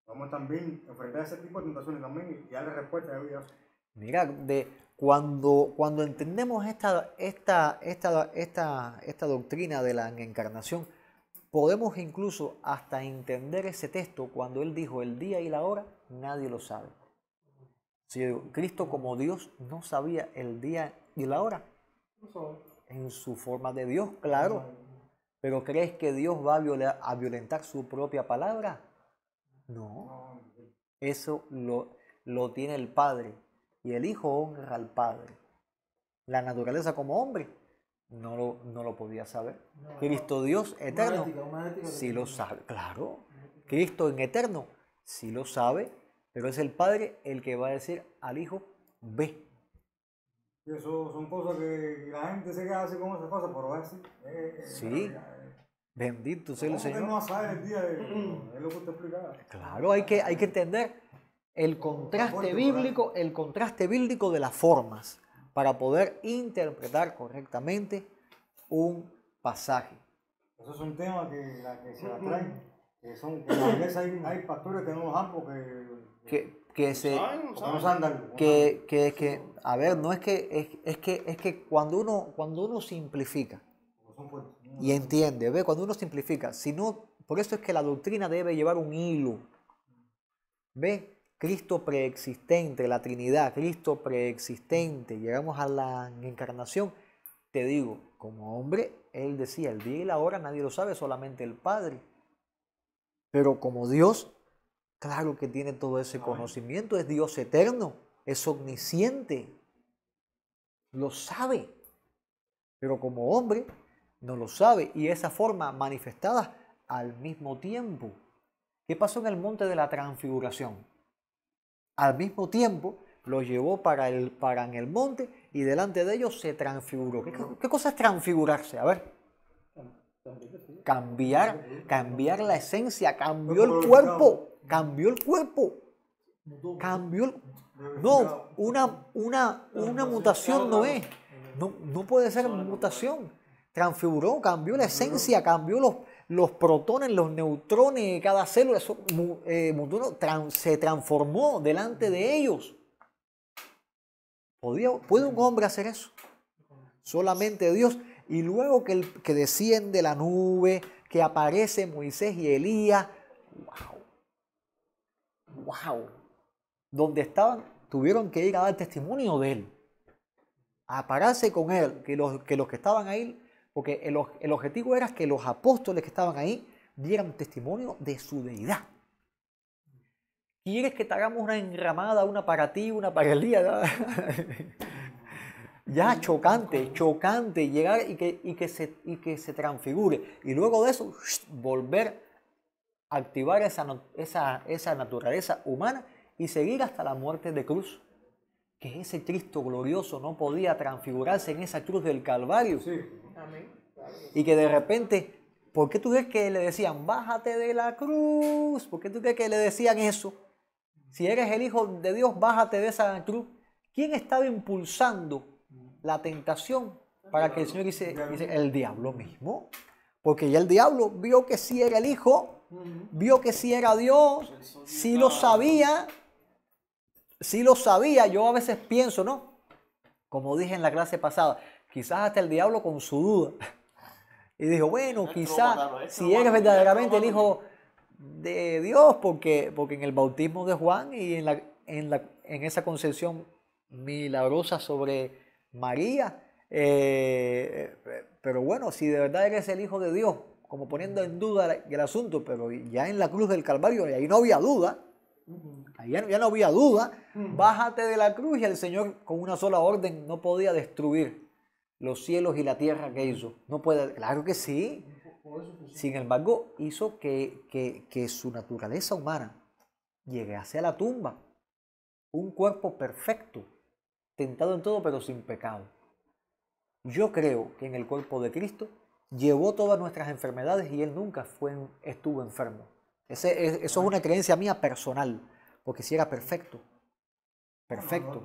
vamos también a enfrentar ese tipo de tentaciones también y darle respuesta a Dios. Mira, de, cuando, cuando entendemos esta, esta, esta, esta, esta doctrina de la encarnación, Podemos incluso hasta entender ese texto cuando él dijo el día y la hora, nadie lo sabe. Si Cristo como Dios no sabía el día y la hora. En su forma de Dios, claro. Pero ¿crees que Dios va a, violar, a violentar su propia palabra? No. Eso lo, lo tiene el Padre. Y el Hijo honra al Padre. La naturaleza como hombre no lo, no lo podía saber. Cristo Dios eterno si sí lo sabe, claro. Cristo en eterno sí lo sabe, pero es el Padre el que va a decir al Hijo, ve. Y eso son cosas que la gente se queda así como se pasa pero así. Eh, sí. Bendito sea el Señor. No sabe el día de, (clears throat) Claro, hay que, hay que entender el contraste bíblico, el contraste bíblico de las formas para poder interpretar correctamente un pasaje. Eso es un tema que, la que se atrae. Que son, que hay, hay pastores que no los han porque... Que, que se... No a andar Que, es que, a ver, no es que, es, es, que, es que cuando uno, cuando uno simplifica y entiende, ¿ve? cuando uno simplifica, si no, por eso es que la doctrina debe llevar un hilo, ¿ve? Cristo preexistente, la Trinidad, Cristo preexistente, llegamos a la encarnación. Te digo, como hombre, él decía, el día y la hora nadie lo sabe, solamente el Padre. Pero como Dios, claro que tiene todo ese conocimiento, es Dios eterno, es omnisciente, lo sabe. Pero como hombre, no lo sabe. Y esa forma manifestada al mismo tiempo. ¿Qué pasó en el monte de la transfiguración? al mismo tiempo lo llevó para, el, para en el monte y delante de ellos se transfiguró. ¿Qué, cosa es transfigurarse? A ver. Cambiar, cambiar la esencia, cambió el cuerpo, cambió el cuerpo, cambió No, una, una, una mutación no es, no, no puede ser mutación. Transfiguró, cambió la esencia, cambió los los protones, los neutrones de cada célula, eh, se transformó delante de ellos. ¿Podía, ¿Puede un hombre hacer eso? Solamente Dios. Y luego que, que desciende la nube, que aparece Moisés y Elías, wow, wow, donde estaban, tuvieron que ir a dar testimonio de él, a pararse con él, que los que, los que estaban ahí porque el, objetivo era que los apóstoles que estaban ahí dieran testimonio de su deidad. ¿Quieres que te hagamos una enramada, una para ti, una para el día? (laughs) ya chocante, chocante, llegar y que, se, y que se transfigure. Y luego de eso, volver a activar esa, esa, esa naturaleza humana y seguir hasta la muerte de cruz. Que ese Cristo glorioso no podía transfigurarse en esa cruz del Calvario. Sí. Y que de repente, ¿por qué tú crees que le decían, bájate de la cruz? ¿Por qué tú crees que le decían eso? Si eres el Hijo de Dios, bájate de esa cruz. ¿Quién estaba impulsando la tentación para que el Señor dice, el diablo mismo? Porque ya el diablo vio que si era el Hijo, vio que si era Dios, si pues lo sabía, si lo sabía. Yo a veces pienso, ¿no? Como dije en la clase pasada, quizás hasta el diablo con su duda. Y dijo, bueno, quizás si eres verdaderamente el hijo de Dios, porque, porque en el bautismo de Juan y en, la, en, la, en esa concepción milagrosa sobre María, eh, pero bueno, si de verdad eres el hijo de Dios, como poniendo en duda el asunto, pero ya en la cruz del Calvario, y ahí no había duda, ahí ya, no había duda, bájate de la cruz y el Señor con una sola orden no podía destruir los cielos y la tierra que hizo. No puede, claro que sí. Sin embargo, hizo que, que, que su naturaleza humana llegue hacia la tumba. Un cuerpo perfecto, tentado en todo, pero sin pecado. Yo creo que en el cuerpo de Cristo llevó todas nuestras enfermedades y Él nunca fue, estuvo enfermo. eso es una creencia mía personal, porque si era perfecto, Perfecto.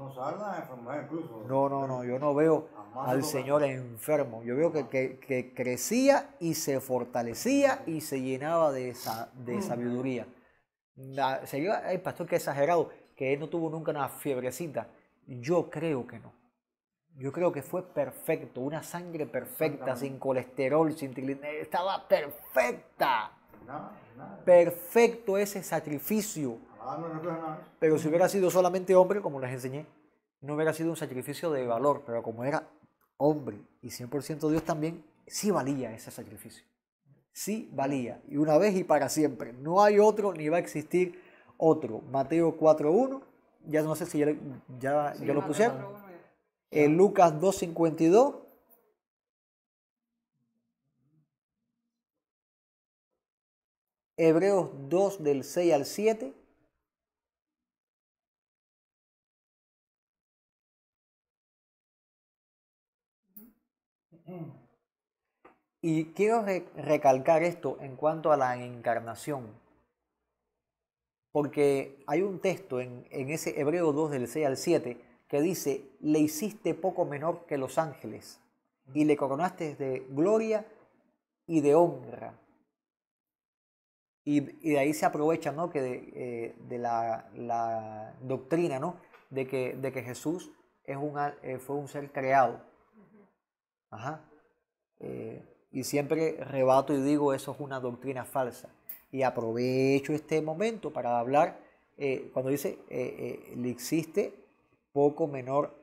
No, no, no, yo no veo al Señor enfermo. Yo veo que, crecía y se fortalecía y se llenaba de, esa, mm. sabiduría. se el pastor que exagerado, que él no tuvo nunca una fiebrecita. Yo creo que no. Yo creo que fue perfecto, una sangre perfecta, sin colesterol, sin eh, Estaba perfecta. Perfecto ese sacrificio Ah, pero si hubiera sido solamente hombre, como les enseñé, no hubiera sido un sacrificio de valor, pero como era hombre y 100% Dios también, sí valía ese sacrificio. Sí valía, y una vez y para siempre. No hay otro ni va a existir otro. Mateo 4.1, ya no sé si ya, ya, lo pusieron. en eh, Lucas 2.52. Hebreos 2 del 6 al 7 Y quiero recalcar esto en cuanto a la encarnación, porque hay un texto en, ese Hebreo 2 del 6 al 7 que dice, le hiciste poco menor que los ángeles y le coronaste de gloria y de honra. Y, de ahí se aprovecha ¿no? que de, eh, la, doctrina ¿no? de, que, de que Jesús es un, eh, fue un ser creado. Ajá. Eh, y siempre rebato y digo, eso es una doctrina falsa. Y aprovecho este momento para hablar, eh, cuando dice, eh, eh, le existe poco menor,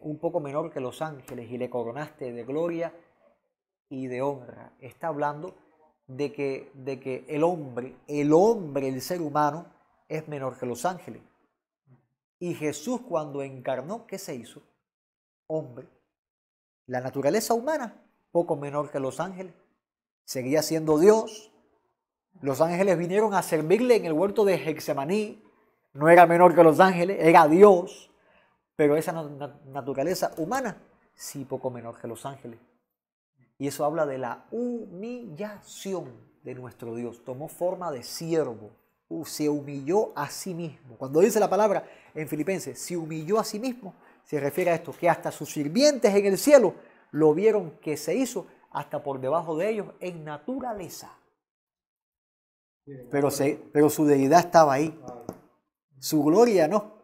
un poco menor que los ángeles y le coronaste de gloria y de honra. Está hablando de que, de que el hombre, el hombre, el ser humano, es menor que los ángeles. Y Jesús cuando encarnó, ¿qué se hizo? Hombre. La naturaleza humana poco menor que los ángeles. Seguía siendo Dios. Los ángeles vinieron a servirle en el huerto de Hexemaní. No era menor que los ángeles, era Dios. Pero esa naturaleza humana, sí, poco menor que los ángeles. Y eso habla de la humillación de nuestro Dios. Tomó forma de siervo. se humilló a sí mismo. Cuando dice la palabra en Filipenses, se humilló a sí mismo, se refiere a esto, que hasta sus sirvientes en el cielo lo vieron que se hizo hasta por debajo de ellos en naturaleza. Pero, su deidad estaba ahí. Su gloria no.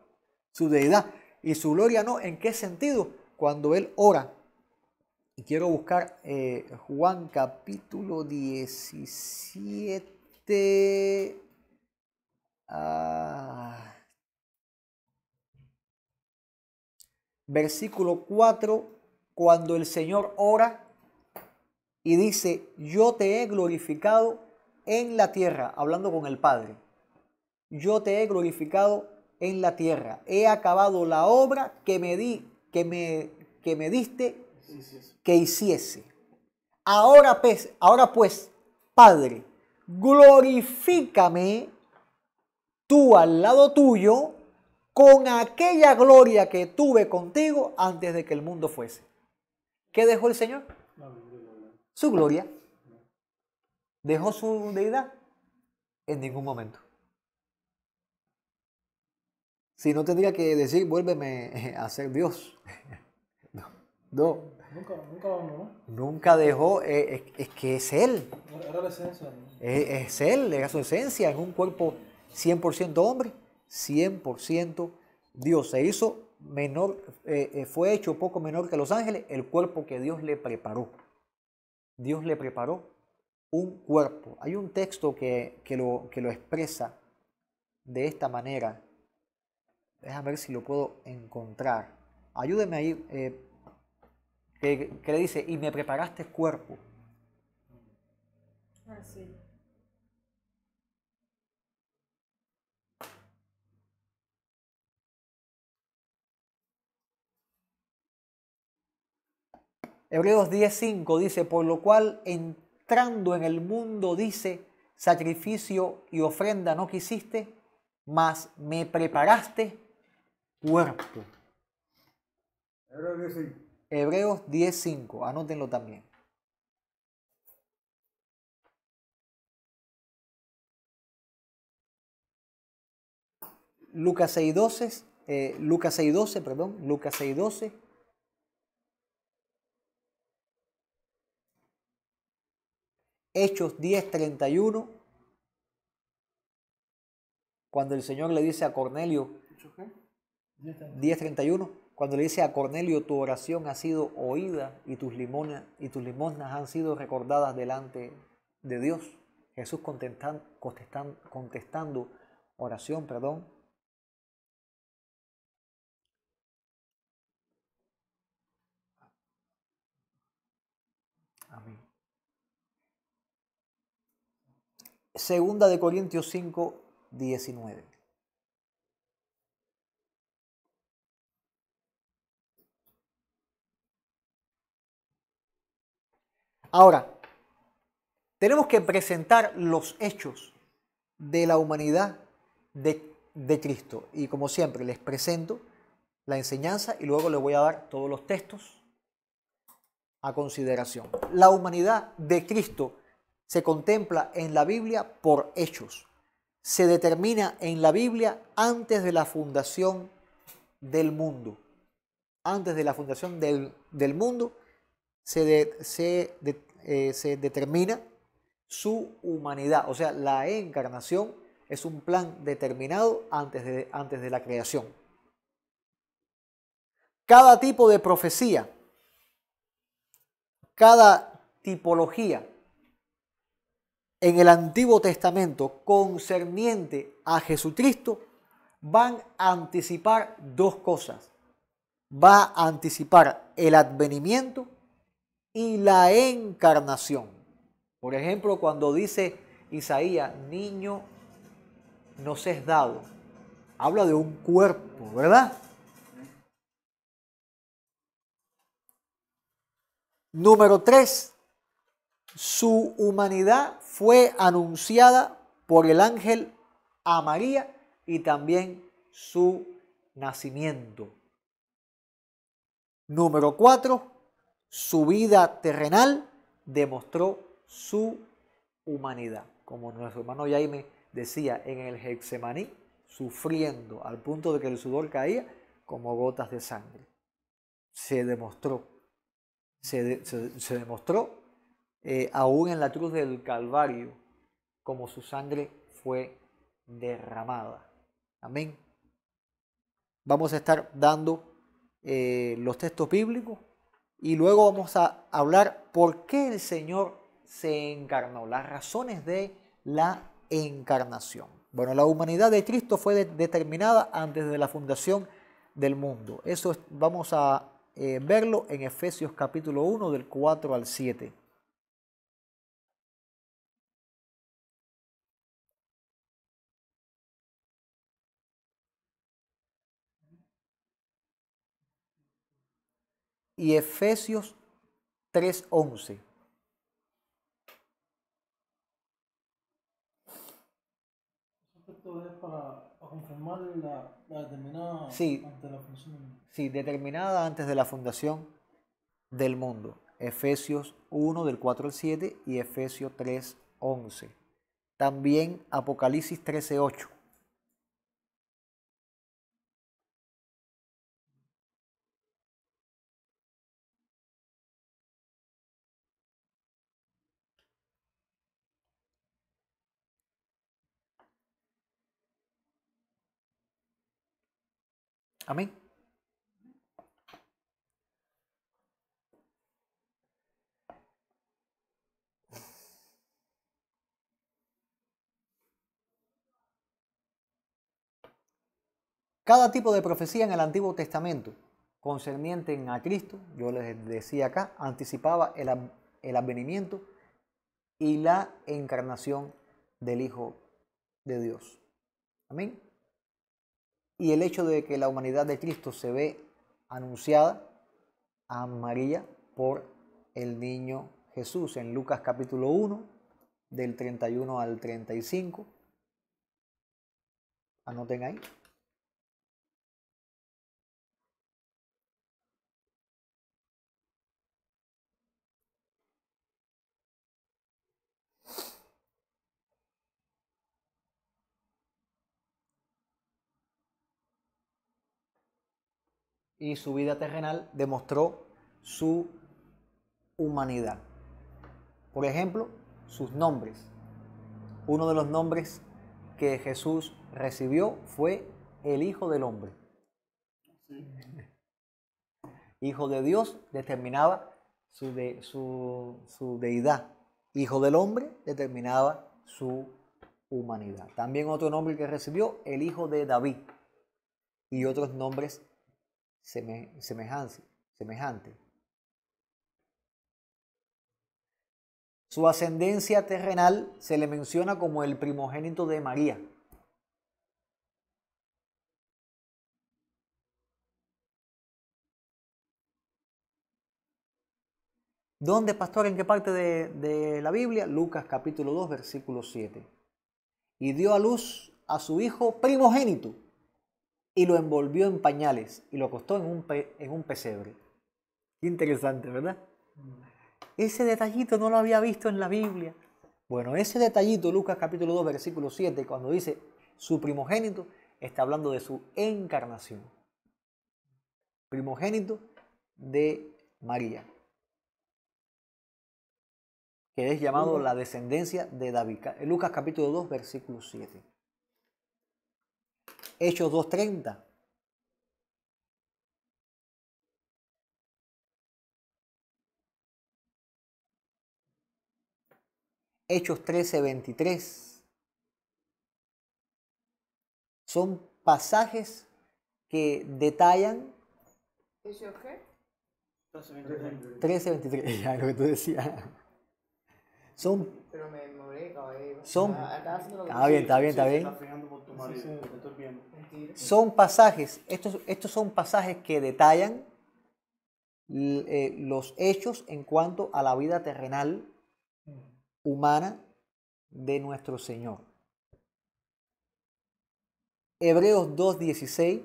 Su deidad. Y su gloria no. ¿En qué sentido? Cuando él ora. Y quiero buscar eh, Juan capítulo 17. Ah. versículo 4 cuando el Señor ora y dice, yo te he glorificado en la tierra, hablando con el Padre. Yo te he glorificado en la tierra. He acabado la obra que me, di, que me, que me diste que hiciese. Ahora pues, ahora pues, Padre, glorifícame tú al lado tuyo con aquella gloria que tuve contigo antes de que el mundo fuese. ¿Qué dejó el Señor? Su gloria. ¿Dejó su deidad? En ningún momento. Si no tendría que decir, vuélveme a ser Dios. (laughs) No. Nunca, nunca, nunca dejó, eh, es, que es Él. esencia. Es, Él, era su esencia, es un cuerpo 100% hombre, 100% Dios. Se hizo menor, eh, eh, fue hecho poco menor que los ángeles, el cuerpo que Dios le preparó. Dios le preparó un cuerpo. Hay un texto que, que, lo, que lo expresa de esta manera. Déjame ver si lo puedo encontrar. Ayúdeme ahí. Eh, que, le dice, y me preparaste cuerpo. Ah, Hebreos 10:5 dice, por lo cual entrando en el mundo dice, sacrificio y ofrenda no quisiste, mas me preparaste cuerpo. Hebreos 10:5. Hebreos anótenlo también. Lucas 6:12, eh, Lucas 6:12, perdón, Lucas 6:12. Hechos 10:31, cuando el Señor le dice a Cornelio, 10:31, cuando le dice a Cornelio, tu oración ha sido oída y tus, limonas, y tus limosnas han sido recordadas delante de Dios. Jesús contestando oración, perdón, Segunda de Corintios 5, 19. Ahora, tenemos que presentar los hechos de la humanidad de, de, Cristo. Y como siempre, les presento la enseñanza y luego les voy a dar todos los textos a consideración. La humanidad de Cristo se contempla en la Biblia por hechos. Se determina en la Biblia antes de la fundación del mundo. Antes de la fundación del, mundo se, eh, se, determina su humanidad. O sea, la encarnación es un plan determinado antes de, antes de la creación. Cada tipo de profecía, cada tipología en el Antiguo Testamento concerniente a Jesucristo van a anticipar dos cosas. Va a anticipar el advenimiento y la encarnación. Por ejemplo, cuando dice Isaías, niño nos es dado, habla de un cuerpo, ¿verdad? Número 3, su humanidad fue anunciada por el ángel a María y también su nacimiento. Número cuatro, Su vida terrenal demostró su humanidad. Como nuestro hermano Jaime decía, en el Hexemaní, sufriendo al punto de que el sudor caía como gotas de sangre. Se demostró, se demostró eh, aún en la cruz del Calvario, como su sangre fue derramada. Amén. Vamos a estar dando eh, los textos bíblicos y luego vamos a hablar por qué el Señor se encarnó, las razones de la encarnación. Bueno, la humanidad de Cristo fue determinada antes de la fundación del mundo. Eso vamos a eh, verlo en Efesios capítulo 1 del 4 al 7. y Efesios 3:11. es para, confirmar la, determinada la Sí, determinada antes de la fundación del mundo. Efesios 1 del 4 al 7 y Efesios 3.11. También Apocalipsis 13.8. Amén. Cada tipo de profecía en el Antiguo Testamento concerniente a Cristo, yo les decía acá, anticipaba el, el advenimiento y la encarnación del Hijo de Dios. Amén y el hecho de que la humanidad de Cristo se ve anunciada a María por el niño Jesús en Lucas capítulo 1, del 31 al 35. Anoten ahí. y su vida terrenal demostró su humanidad. Por ejemplo, sus nombres. Uno de los nombres que Jesús recibió fue el Hijo del Hombre. Hijo de Dios determinaba su, deidad. Hijo del Hombre determinaba su humanidad. También otro nombre que recibió, el Hijo de David. Y otros nombres semejante, Su ascendencia terrenal se le menciona como el primogénito de María. ¿Dónde, pastor? ¿En qué parte de, la Biblia? Lucas capítulo 2, versículo 7. Y dio a luz a su hijo primogénito y lo envolvió en pañales y lo acostó en un, pesebre. en un pesebre. Interesante, ¿verdad? Ese detallito no lo había visto en la Biblia. Bueno, ese detallito, Lucas capítulo 2, versículo 7, cuando dice su primogénito, está hablando de su encarnación. Primogénito de María, que es llamado la descendencia de David. Lucas capítulo 2, versículo 7. Hechos 2.30. Hechos 13.23. Son pasajes que detallan... ¿Hechos qué? 13.23, (laughs) ya lo que tú decías. Son son. está bien, Son pasajes, estos, estos son pasajes que detallan eh, los hechos en cuanto a la vida terrenal humana de nuestro Señor. Hebreos 2.16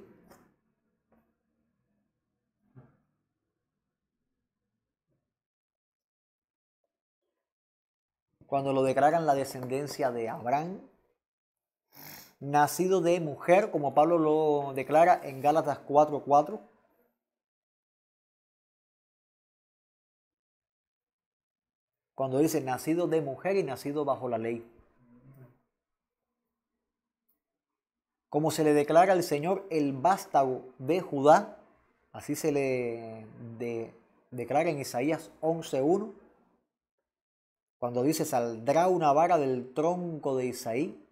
cuando lo declaran la descendencia de Abraham, nacido de mujer, como Pablo lo declara en Gálatas 4:4. Cuando dice nacido de mujer y nacido bajo la ley. Como se le declara al Señor el vástago de Judá, así se le declara en Isaías 11:1 cuando dice, saldrá una vara del tronco de Isaí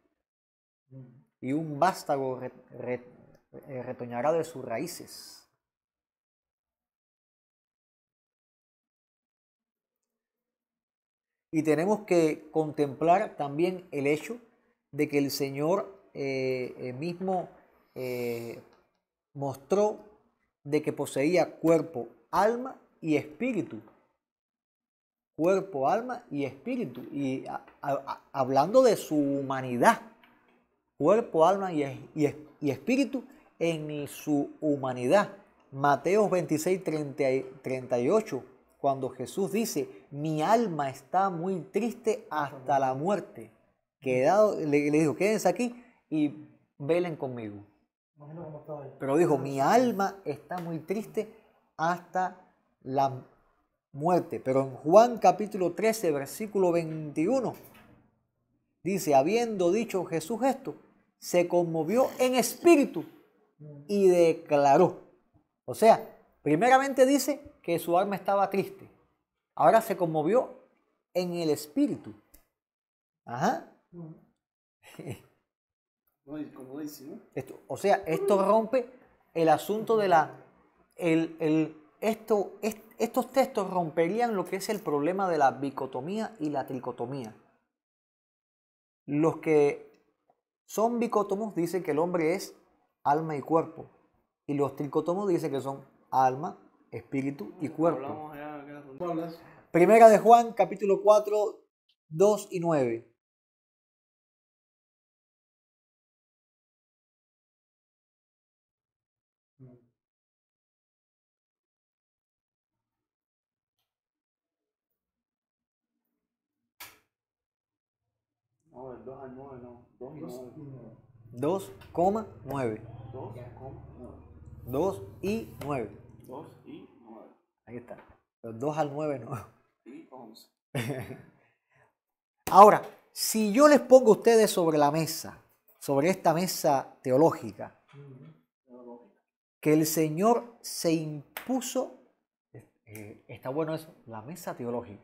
y un vástago eh, retoñará de sus raíces. Y tenemos que contemplar también el hecho de que el Señor eh, eh, mismo mostró de que poseía cuerpo, alma y espíritu cuerpo, alma y espíritu. Y hablando de su humanidad, cuerpo, alma y, espíritu en su humanidad. Mateo 26, 38, cuando Jesús dice, mi alma está muy triste hasta la muerte. Quedado, le, dijo, quédense aquí y velen conmigo. Pero dijo, mi alma está muy triste hasta la, muerte. Pero en Juan capítulo 13, versículo 21, dice, habiendo dicho Jesús esto, se conmovió en espíritu y declaró. O sea, primeramente dice que su alma estaba triste. Ahora se conmovió en el espíritu. Ajá. Esto, o sea, esto rompe el asunto de la el, el, esto, estos textos romperían lo que es el problema de la bicotomía y la tricotomía. Los que son bicótomos dicen que el hombre es alma y cuerpo, y los tricotomos dicen que son alma, espíritu y cuerpo. Primera de Juan, capítulo 4, 2 y 9. 2 al 9, no. 2 y 9. 2,9. 2 y 9. 2 y 9. Ahí está. 2 al 9 no. Y 11. (laughs) Ahora, si yo les pongo a ustedes sobre la mesa, sobre esta mesa teológica, que el Señor se impuso, eh, eh, está bueno eso, la mesa teológica.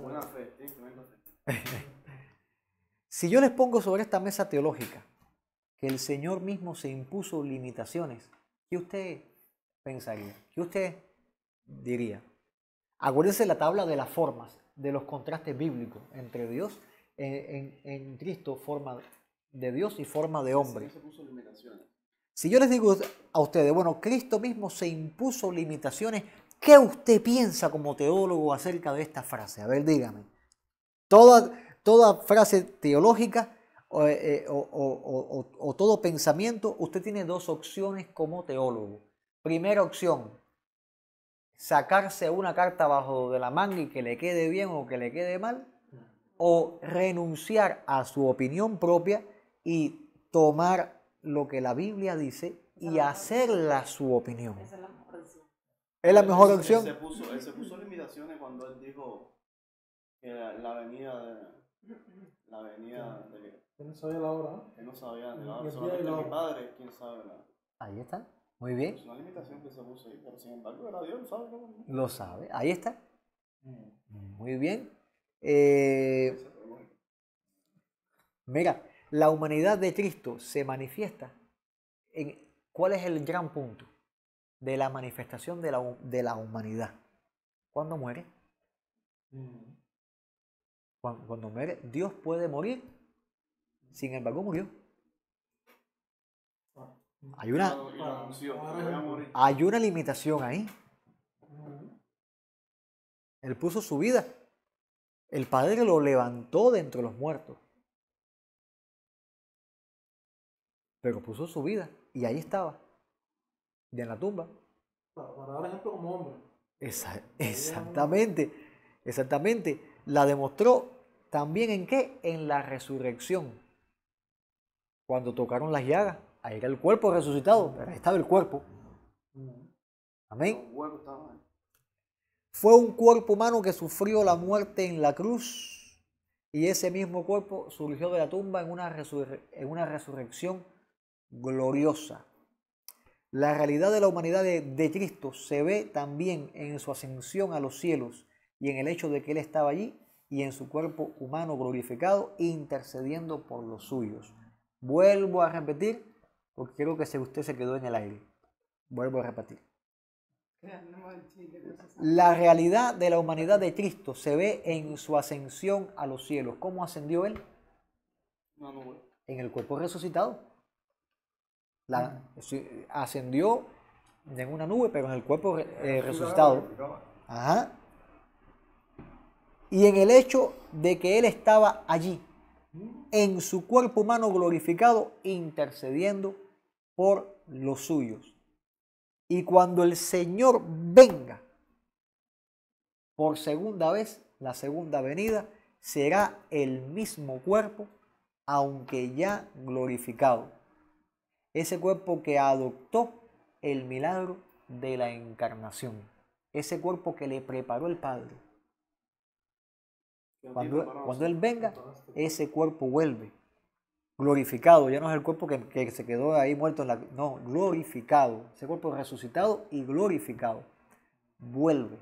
Buena fe, buena fe. (laughs) Si yo les pongo sobre esta mesa teológica que el Señor mismo se impuso limitaciones, ¿qué usted pensaría? ¿Qué usted diría? Acuérdense la tabla de las formas, de los contrastes bíblicos entre Dios, en, Cristo, forma de Dios y forma de hombre. Si yo les digo a ustedes, bueno, Cristo mismo se impuso limitaciones, ¿qué usted piensa como teólogo acerca de esta frase? A ver, dígame toda frase teológica eh, eh, o, todo pensamiento, usted tiene dos opciones como teólogo. Primera opción, sacarse una carta bajo de la manga y que le quede bien o que le quede mal, o renunciar a su opinión propia y tomar lo que la Biblia dice y hacerla su opinión. es la mejor opción. Es la mejor opción. Él se puso, limitaciones cuando él dijo que la venida de la avenida de que, no sabía la hora. Que no sabía de la hora. Solamente mi padre, quién sabe la Ahí está. Muy bien. Es una limitación que se puso ahí, pero sin embargo era Dios, ¿sabe Lo sabe. Ahí está. Mm. Muy bien. Eh, mira, la humanidad de Cristo se manifiesta en cuál es el gran punto de la manifestación de la, de la humanidad. Cuando muere. Mm. Cuando, Dios puede morir. Sin embargo, murió. Hay una, limitación ahí. Él puso su vida. El Padre lo levantó dentro de los muertos. Pero puso su vida y ahí estaba. Ya en la tumba. Para, dar ejemplo como hombre. exactamente, exactamente la demostró también en qué? En la resurrección. Cuando tocaron las llagas, ahí era el cuerpo resucitado, pero estaba el cuerpo. Amén. Fue un cuerpo humano que sufrió la muerte en la cruz y ese mismo cuerpo surgió de la tumba en una, en una resurrección gloriosa. La realidad de la humanidad de Cristo se ve también en su ascensión a los cielos y en el hecho de que Él estaba allí y en su cuerpo humano glorificado, intercediendo por los suyos. Vuelvo a repetir, porque creo que usted se quedó en el aire. Vuelvo a repetir. La realidad de la humanidad de Cristo se ve en su ascensión a los cielos. ¿Cómo ascendió Él? En el cuerpo resucitado. La, ascendió en una nube, pero en el cuerpo eh, resucitado. Ajá y en el hecho de que Él estaba allí, en su cuerpo humano glorificado, intercediendo por los suyos. Y cuando el Señor venga por segunda vez, la segunda venida, será el mismo cuerpo, aunque ya glorificado. Ese cuerpo que adoptó el milagro de la encarnación. Ese cuerpo que le preparó el Padre. Cuando, Él venga, ese cuerpo vuelve. Glorificado, ya no es el cuerpo que, se quedó ahí muerto No, glorificado. Ese cuerpo resucitado y glorificado. Vuelve.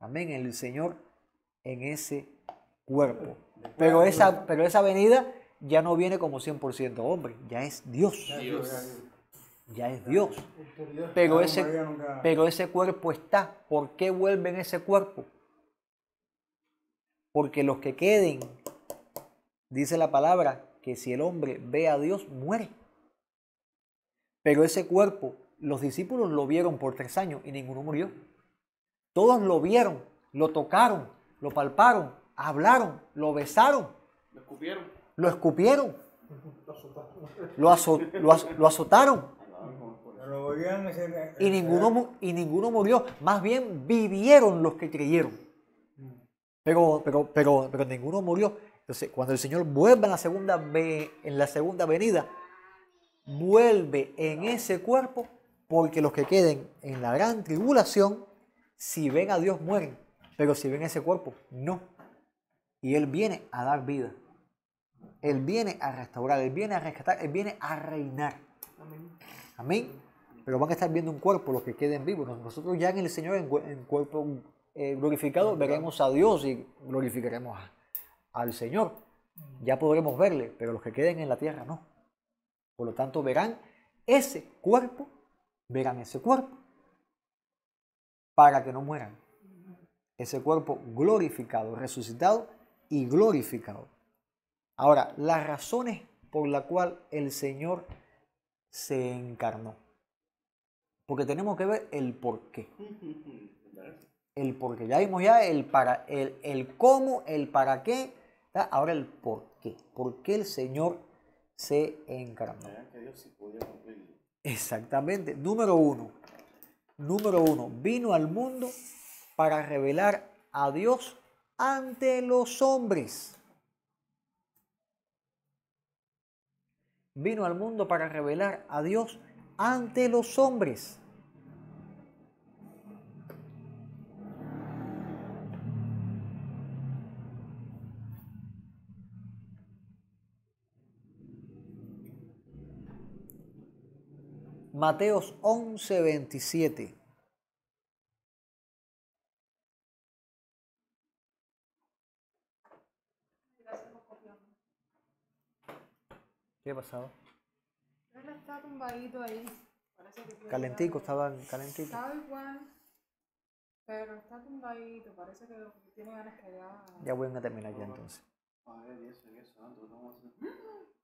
Amén. El Señor en ese cuerpo. Pero esa, pero esa venida ya no viene como 100% hombre, ya es Dios. Dios. Ya es Dios. Pero ese, pero ese cuerpo está. ¿Por qué vuelve en ese cuerpo? Porque los que queden, dice la palabra, que si el hombre ve a Dios, muere. Pero ese cuerpo, los discípulos lo vieron por tres años y ninguno murió. Todos lo vieron, lo tocaron, lo palparon, hablaron, lo besaron. Lo escupieron. Lo azotaron. azotaron. Eh, y eh, ninguno, y ninguno murió. Más bien vivieron los que creyeron. Pero, pero, pero, pero ninguno murió. Entonces, cuando el Señor vuelve en la segunda, venida, vuelve en ese cuerpo, porque los que queden en la gran tribulación, si ven a Dios mueren, pero si ven ese cuerpo, no. Y Él viene a dar vida. Él viene a restaurar, Él viene a rescatar, Él viene a reinar. Amén. Amén. Pero van a estar viendo un cuerpo los que queden vivos. Nosotros ya en el Señor en, en cuerpo eh, glorificado, veremos a Dios y glorificaremos al Señor. Mm. Ya podremos verle, pero los que queden en la tierra no. Por lo tanto, verán ese cuerpo, verán ese cuerpo, para que no mueran. Ese cuerpo glorificado, resucitado y glorificado. Ahora, las razones por las cuales el Señor se encarnó. Porque tenemos que ver el por qué. (laughs) el por qué. Ya vimos ya el para, el, el cómo, el para qué, ahora el por qué. ¿Por qué el Señor se encarnó? Exactamente. Número uno. Número uno. Vino al mundo para revelar a Dios ante los hombres. Vino al mundo para revelar a Dios ante los hombres. Mateos 11, 27. ¿Qué ha pasado? está tumbadito ahí. Que calentico, estaba calentico. Estaba igual, pero está tumbadito. Parece que tiene ganas que ya. Ya voy a terminar ya entonces. A ver, eso, eso, (gasps) (gasps)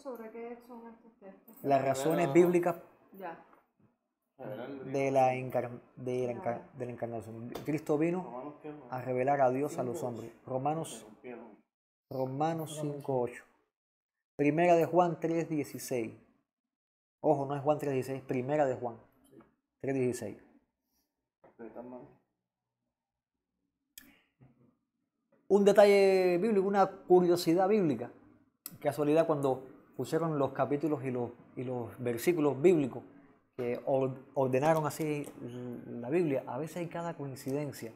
sobre Las razones bíblicas De, la encarnación. Cristo vino a revelar a Dios a los hombres. Romanos, Romanos 5.8. Primera de Juan 3.16. Ojo, no es Juan 3.16, primera de Juan 3.16. Un detalle bíblico, una curiosidad bíblica casualidad cuando pusieron los capítulos y los, y los versículos bíblicos que ordenaron así la Biblia, a veces hay cada coincidencia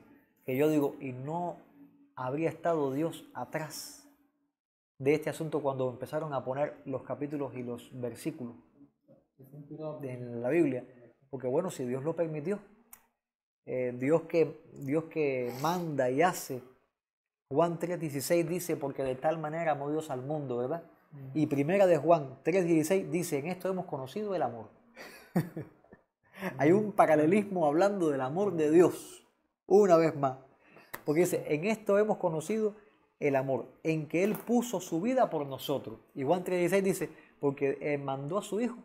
que yo digo, y no habría estado Dios atrás de este asunto cuando empezaron a poner los capítulos y los versículos en la Biblia. Porque bueno, si Dios lo permitió, eh, Dios, que, Dios que manda y hace, Juan 3.16 dice, porque de tal manera amó Dios al mundo, ¿verdad? Y primera de Juan 3.16 dice, en esto hemos conocido el amor. (laughs) Hay un paralelismo hablando del amor de Dios, una vez más. Porque dice, en esto hemos conocido el amor, en que Él puso su vida por nosotros. Y Juan 3.16 dice, porque eh, mandó a su Hijo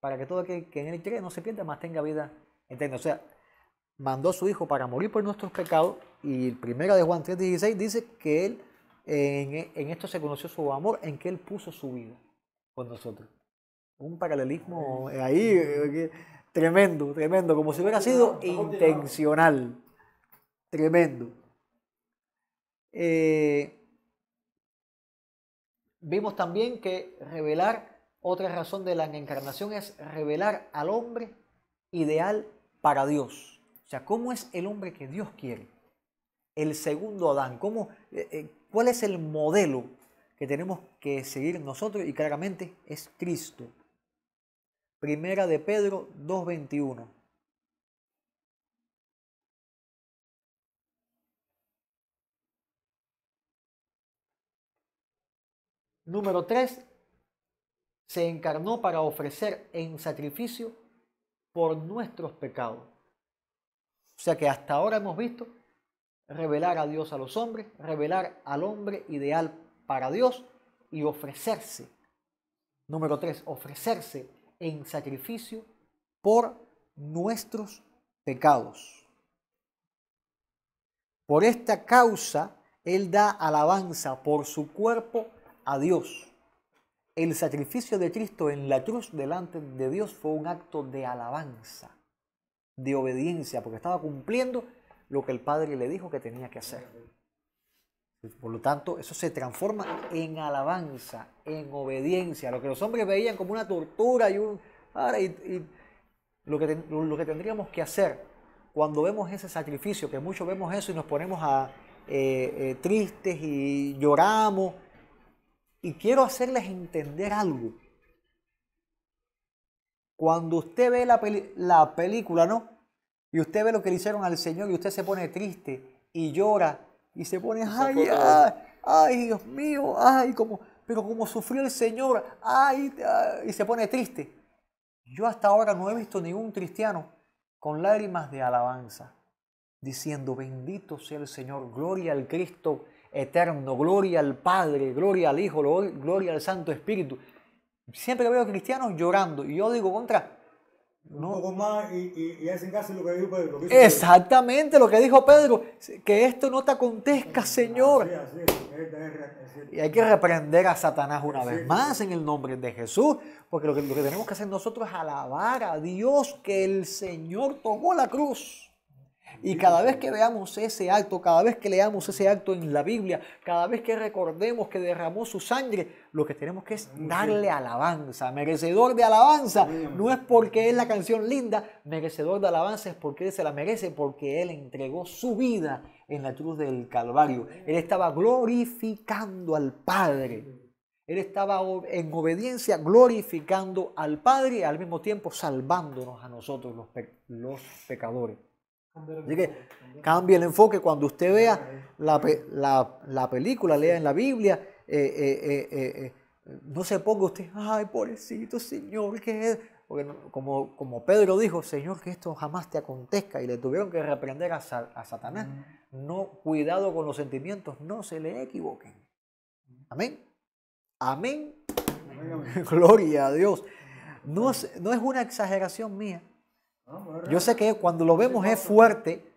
para que todo aquel que en Él cree no se pierda, más tenga vida eterna. O sea, mandó a su Hijo para morir por nuestros pecados. Y el primera de Juan 3:16 dice que Él, en, esto se conoció su amor, en que Él puso su vida con nosotros. Un paralelismo eh, ahí eh, tremendo, tremendo, como si hubiera sido intencional. Tremendo. Eh, vimos también que revelar, otra razón de la encarnación es revelar al hombre ideal para Dios. O sea, ¿cómo es el hombre que Dios quiere? El segundo Adán. ¿Cómo, eh, eh, ¿Cuál es el modelo que tenemos que seguir nosotros? Y claramente es Cristo. Primera de Pedro 2.21. Número 3, se encarnó para ofrecer en sacrificio por nuestros pecados. O sea que hasta ahora hemos visto revelar a Dios a los hombres, revelar al hombre ideal para Dios y ofrecerse. Número tres, ofrecerse en sacrificio por nuestros pecados. Por esta causa, Él da alabanza por su cuerpo a Dios. El sacrificio de Cristo en la cruz delante de Dios fue un acto de alabanza de obediencia, porque estaba cumpliendo lo que el padre le dijo que tenía que hacer. Por lo tanto, eso se transforma en alabanza, en obediencia. Lo que los hombres veían como una tortura y un... lo, que, lo que tendríamos que hacer cuando vemos ese sacrificio, que muchos vemos eso y nos ponemos a, eh, eh, tristes y lloramos. Y quiero hacerles entender algo. Cuando usted ve la, película, ¿no? Y usted ve lo que le hicieron al Señor y usted se pone triste y llora y se pone, ay, ay, ay, Dios mío, ay, como, pero como sufrió el Señor, ay, y se pone triste. Yo hasta ahora no he visto ningún cristiano con lágrimas de alabanza, diciendo, bendito sea el Señor, gloria al Cristo eterno, gloria al Padre, gloria al Hijo, gloria al Santo Espíritu. Siempre que veo cristianos llorando, y yo digo, contra. Un más y, y, lo que dijo Pedro. Exactamente lo que dijo Pedro, que esto no te acontezca, ah, Señor. y hay que reprender a Satanás una vez más en el nombre de Jesús, porque lo que, lo que tenemos que hacer nosotros es alabar a Dios que el Señor tomó la cruz. Y cada vez que veamos ese acto, cada vez que leamos ese acto en la Biblia, cada vez que recordemos que derramó su sangre, lo que tenemos que es darle alabanza, merecedor de alabanza. No es porque es la canción linda, merecedor de alabanza es porque Él se la merece, porque Él entregó su vida en la cruz del Calvario. Él estaba glorificando al Padre. Él estaba en obediencia glorificando al Padre y al mismo tiempo salvándonos a nosotros los, los pecadores. Así que cambie el enfoque cuando usted vea la, película, lea en la Biblia, eh, eh, eh, no se ponga usted, ay, pobrecito Señor, ¿qué como, como Pedro dijo, Señor, que esto jamás te acontezca y le tuvieron que reprender a, Satanás. No, cuidado con los sentimientos, no se le equivoquen. Amén. Amén. (laughs) Gloria a Dios. No, no es una exageración mía. Yo sé que cuando lo vemos es fuerte,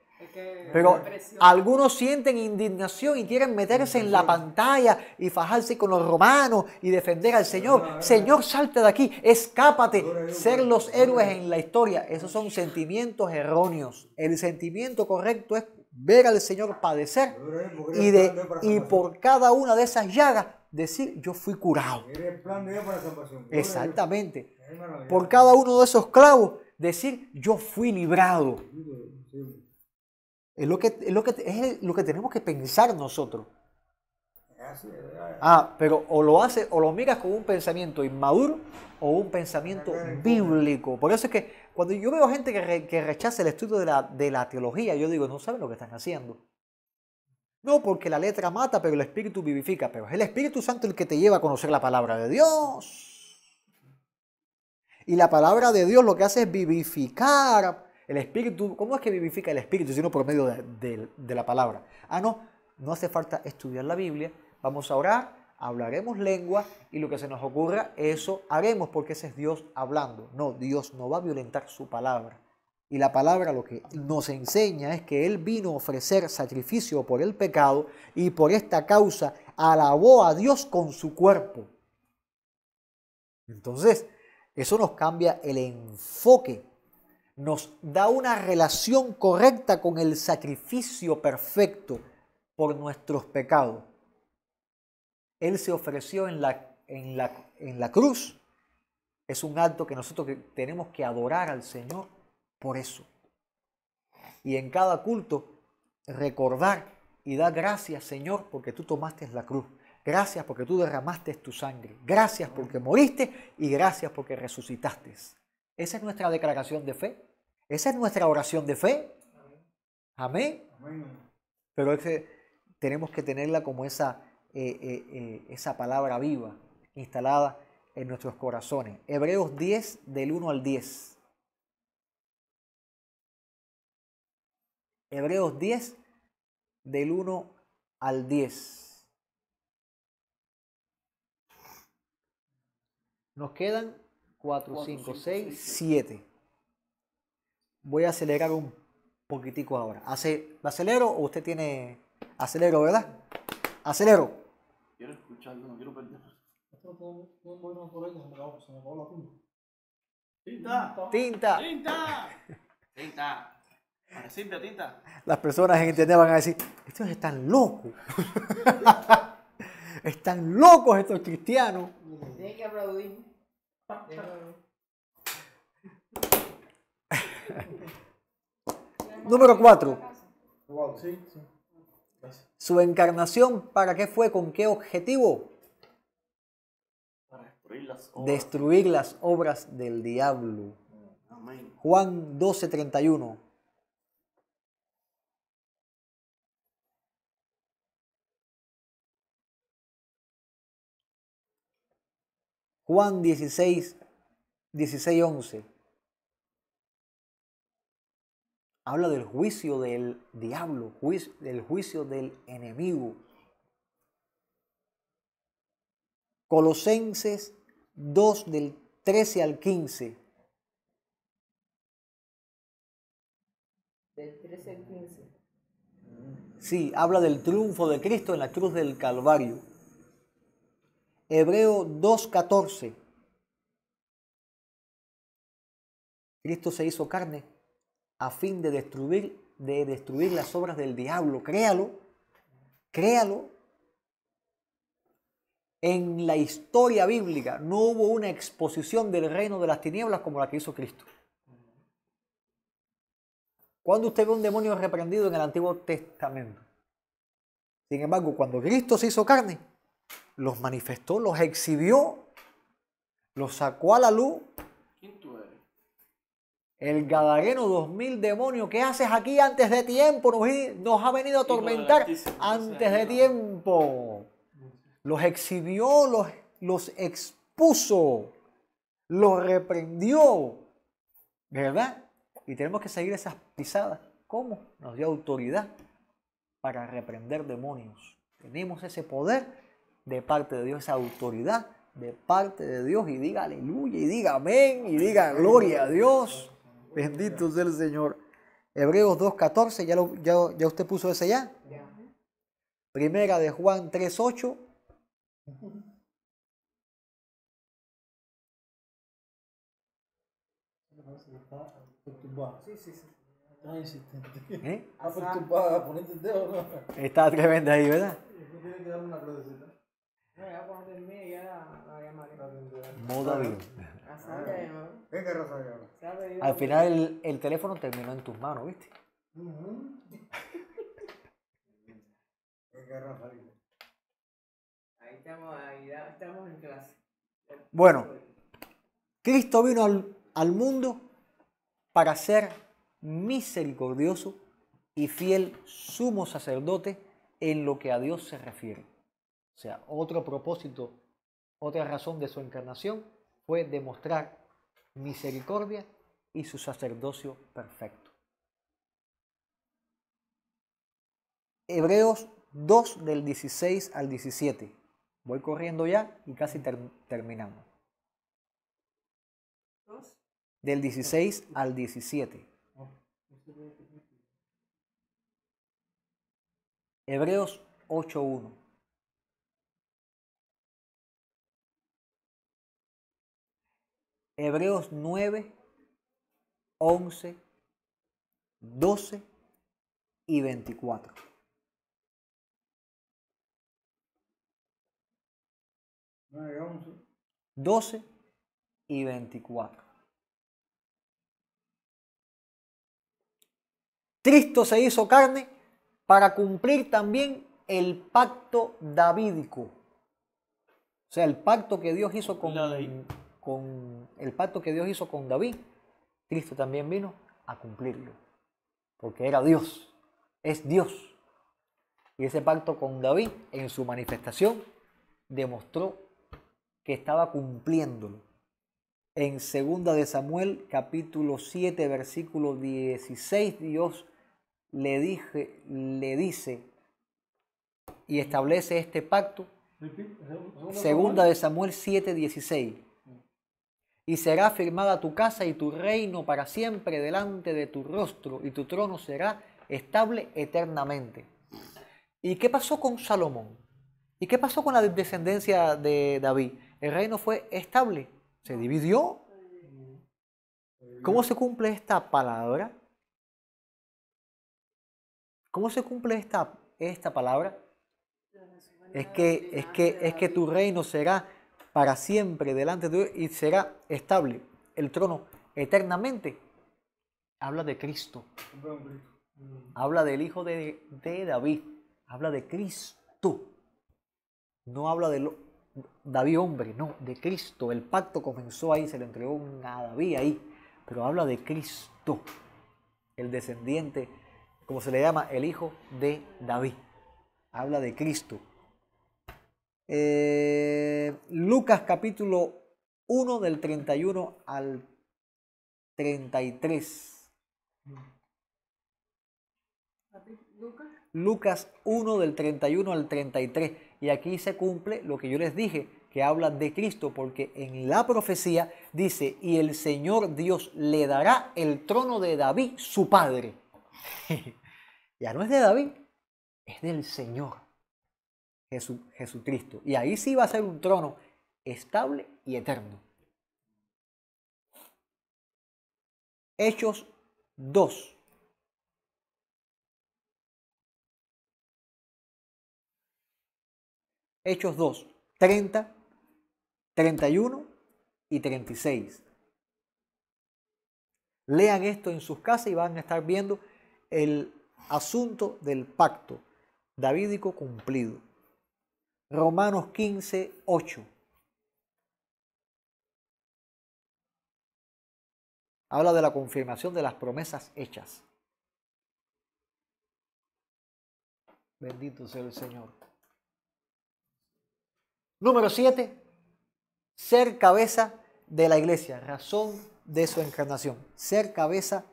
pero algunos sienten indignación y quieren meterse en la pantalla y fajarse con los romanos y defender al Señor. Señor, salte de aquí, escápate, ser los héroes en la historia. Esos son sentimientos erróneos. El sentimiento correcto es ver al Señor padecer y, y por cada una de esas llagas decir, yo fui curado. Exactamente. Por cada uno de esos clavos decir, yo fui librado. Es lo que, es lo que, es lo que tenemos que pensar nosotros. Ah, pero o lo hace o lo miras con un pensamiento inmaduro o un pensamiento bíblico. Por eso es que cuando yo veo gente que, rechaza el estudio de la, de la, teología, yo digo, no saben lo que están haciendo. No, porque la letra mata, pero el espíritu vivifica. Pero es el Espíritu Santo el que te lleva a conocer la palabra de Dios. Y la palabra de Dios lo que hace es vivificar el espíritu. ¿Cómo es que vivifica el espíritu? Sino por medio de, la palabra. Ah, no, no hace falta estudiar la Biblia. Vamos a orar, hablaremos lengua y lo que se nos ocurra, eso haremos porque ese es Dios hablando. No, Dios no va a violentar su palabra. Y la palabra lo que nos enseña es que Él vino a ofrecer sacrificio por el pecado y por esta causa alabó a Dios con su cuerpo. Entonces, eso nos cambia el enfoque, nos da una relación correcta con el sacrificio perfecto por nuestros pecados. Él se ofreció en la, en la, en la cruz. Es un acto que nosotros tenemos que adorar al Señor por eso. Y en cada culto recordar y dar gracias, Señor, porque tú tomaste la cruz. Gracias porque tú derramaste tu sangre. Gracias porque moriste y gracias porque resucitaste. Esa es nuestra declaración de fe. Esa es nuestra oración de fe. Amén. Pero tenemos que tenerla como esa, eh, eh, eh, esa palabra viva, instalada en nuestros corazones. Hebreos 10, del 1 al 10. Hebreos 10, del 1 al 10. Nos quedan 4, 5, 6, 7. Voy a acelerar un poquitico ahora. Hace, ¿Acelero o usted tiene acelero, verdad? Acelero. Quiero escucharlo, no quiero perder. Tinta. Tinta. Tinta. Tinta. Para simple, tinta. Las personas en internet van a decir, estos están locos. (laughs) están locos estos cristianos. Tienen que aplaudir. Número 4. Su encarnación, ¿para qué fue? ¿Con qué objetivo? destruir las obras, del diablo. Juan 12, 31. Juan 16, 16, 11. Habla del juicio del diablo, juicio, del juicio del enemigo. Colosenses 2 del 13 al 15. Del 13 al 15. Sí, habla del triunfo de Cristo en la cruz del Calvario. Hebreo 2.14. Cristo se hizo carne a fin de destruir, de destruir las obras del diablo. Créalo, créalo. En la historia bíblica no hubo una exposición del reino de las tinieblas como la que hizo Cristo. Cuando usted ve un demonio reprendido en el Antiguo Testamento? Sin embargo, cuando Cristo se hizo carne, los manifestó, los exhibió, los sacó a la luz. ¿Quién eres? El Gadareno, 2000 mil demonios, ¿qué haces aquí antes de tiempo? Nos, nos ha venido a atormentar antes de tiempo. Los exhibió, los, los expuso, los reprendió. ¿Verdad? Y tenemos que seguir esas pisadas. ¿Cómo? Nos dio autoridad para reprender demonios. Tenemos ese poder de parte de Dios, esa autoridad de parte de Dios y diga aleluya y diga amén y diga gloria a Dios. Bendito sea el Señor. Hebreos 2.14, ¿ya, ya, usted puso ese ya. Primera de Juan 3.8. ¿Eh? Ah, pues Está tremenda ahí, ¿verdad? Al final el, el teléfono terminó en tus manos, ¿viste? Ahí estamos, ahí estamos en clase. Bueno, Cristo vino al mundo para ser misericordioso y fiel sumo sacerdote en lo que a Dios se refiere. O sea, otro propósito, otra razón de su encarnación fue demostrar misericordia y su sacerdocio perfecto. Hebreos 2 del 16 al 17. Voy corriendo ya y casi terminamos. Del 16 al 17. Hebreos 8.1. Hebreos 9, 11, 12 y 24. 12 y 24. Cristo se hizo carne para cumplir también el pacto davídico. O sea, el pacto que Dios hizo con, con el pacto que Dios hizo con David, Cristo también vino a cumplirlo, porque era Dios, es Dios. Y ese pacto con David en su manifestación demostró que estaba cumpliéndolo. En 2 de Samuel capítulo 7 versículo 16 Dios le, dije, le dice y establece este pacto. 2 de Samuel 7, 16 y será firmada tu casa y tu reino para siempre delante de tu rostro, y tu trono será estable eternamente. ¿Y qué pasó con Salomón? ¿Y qué pasó con la descendencia de David? El reino fue estable, se dividió. ¿Cómo se cumple esta palabra? ¿Cómo se cumple esta, esta palabra? Es que, es, que, es que tu reino será para siempre delante de Dios y será estable el trono eternamente. Habla de Cristo. Habla del Hijo de, David. Habla de Cristo. No habla de David hombre, no, de Cristo. El pacto comenzó ahí, se le entregó a David ahí. Pero habla de Cristo, el descendiente, como se le llama, el Hijo de David. Habla de Cristo. Eh, Lucas capítulo 1 del 31 al 33. Lucas. Lucas 1 del 31 al 33. Y aquí se cumple lo que yo les dije, que habla de Cristo, porque en la profecía dice, y el Señor Dios le dará el trono de David, su padre. (laughs) ya no es de David, es del Señor. Jesucristo. Y ahí sí va a ser un trono estable y eterno. Hechos 2. Hechos 2, 30, 31 y 36. Lean esto en sus casas y van a estar viendo el asunto del pacto davídico cumplido. Romanos 15, 8. Habla de la confirmación de las promesas hechas. Bendito sea el Señor. Número 7. Ser cabeza de la iglesia, razón de su encarnación. Ser cabeza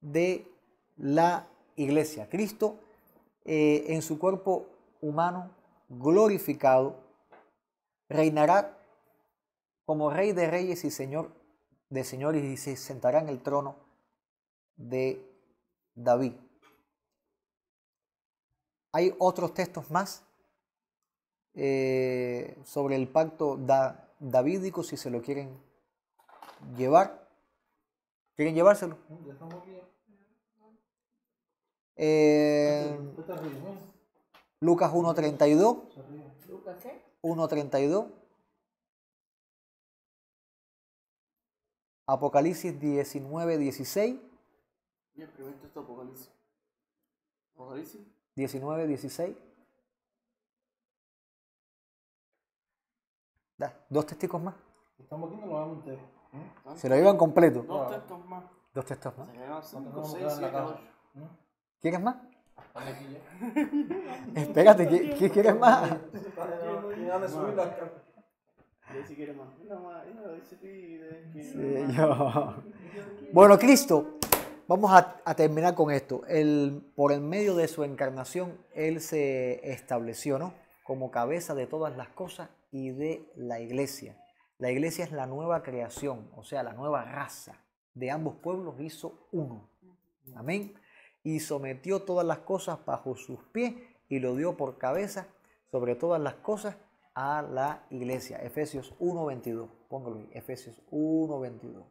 de la iglesia. Cristo eh, en su cuerpo humano glorificado, reinará como rey de reyes y señor de señores y se sentará en el trono de David. Hay otros textos más eh, sobre el pacto Davidico davídico, si se lo quieren llevar. ¿Quieren llevárselo? Eh, Lucas 1.32. ¿Lucas qué? 1.32. Apocalipsis 19, 16. Bien, primer esto, Apocalipsis. Apocalipsis. 19, 16. Da, dos testigos más. Estamos aquí, no lo a entero. ¿Eh? Se lo llevan completo. Dos textos más. Dos textos más. Se llevan cinco, seis, siete, ocho. ¿eh? ¿Quieres más? Espérate, ¿qué, quieres más? Bueno, Cristo, vamos a, a, terminar con esto. por el medio de su encarnación, Él se estableció ¿no? como cabeza de todas las cosas y de la iglesia. La iglesia es la nueva creación, o sea, la nueva raza. De ambos pueblos hizo uno. Amén y sometió todas las cosas bajo sus pies y lo dio por cabeza sobre todas las cosas a la iglesia. Efesios 1.22. Póngalo ahí. Efesios 1.22.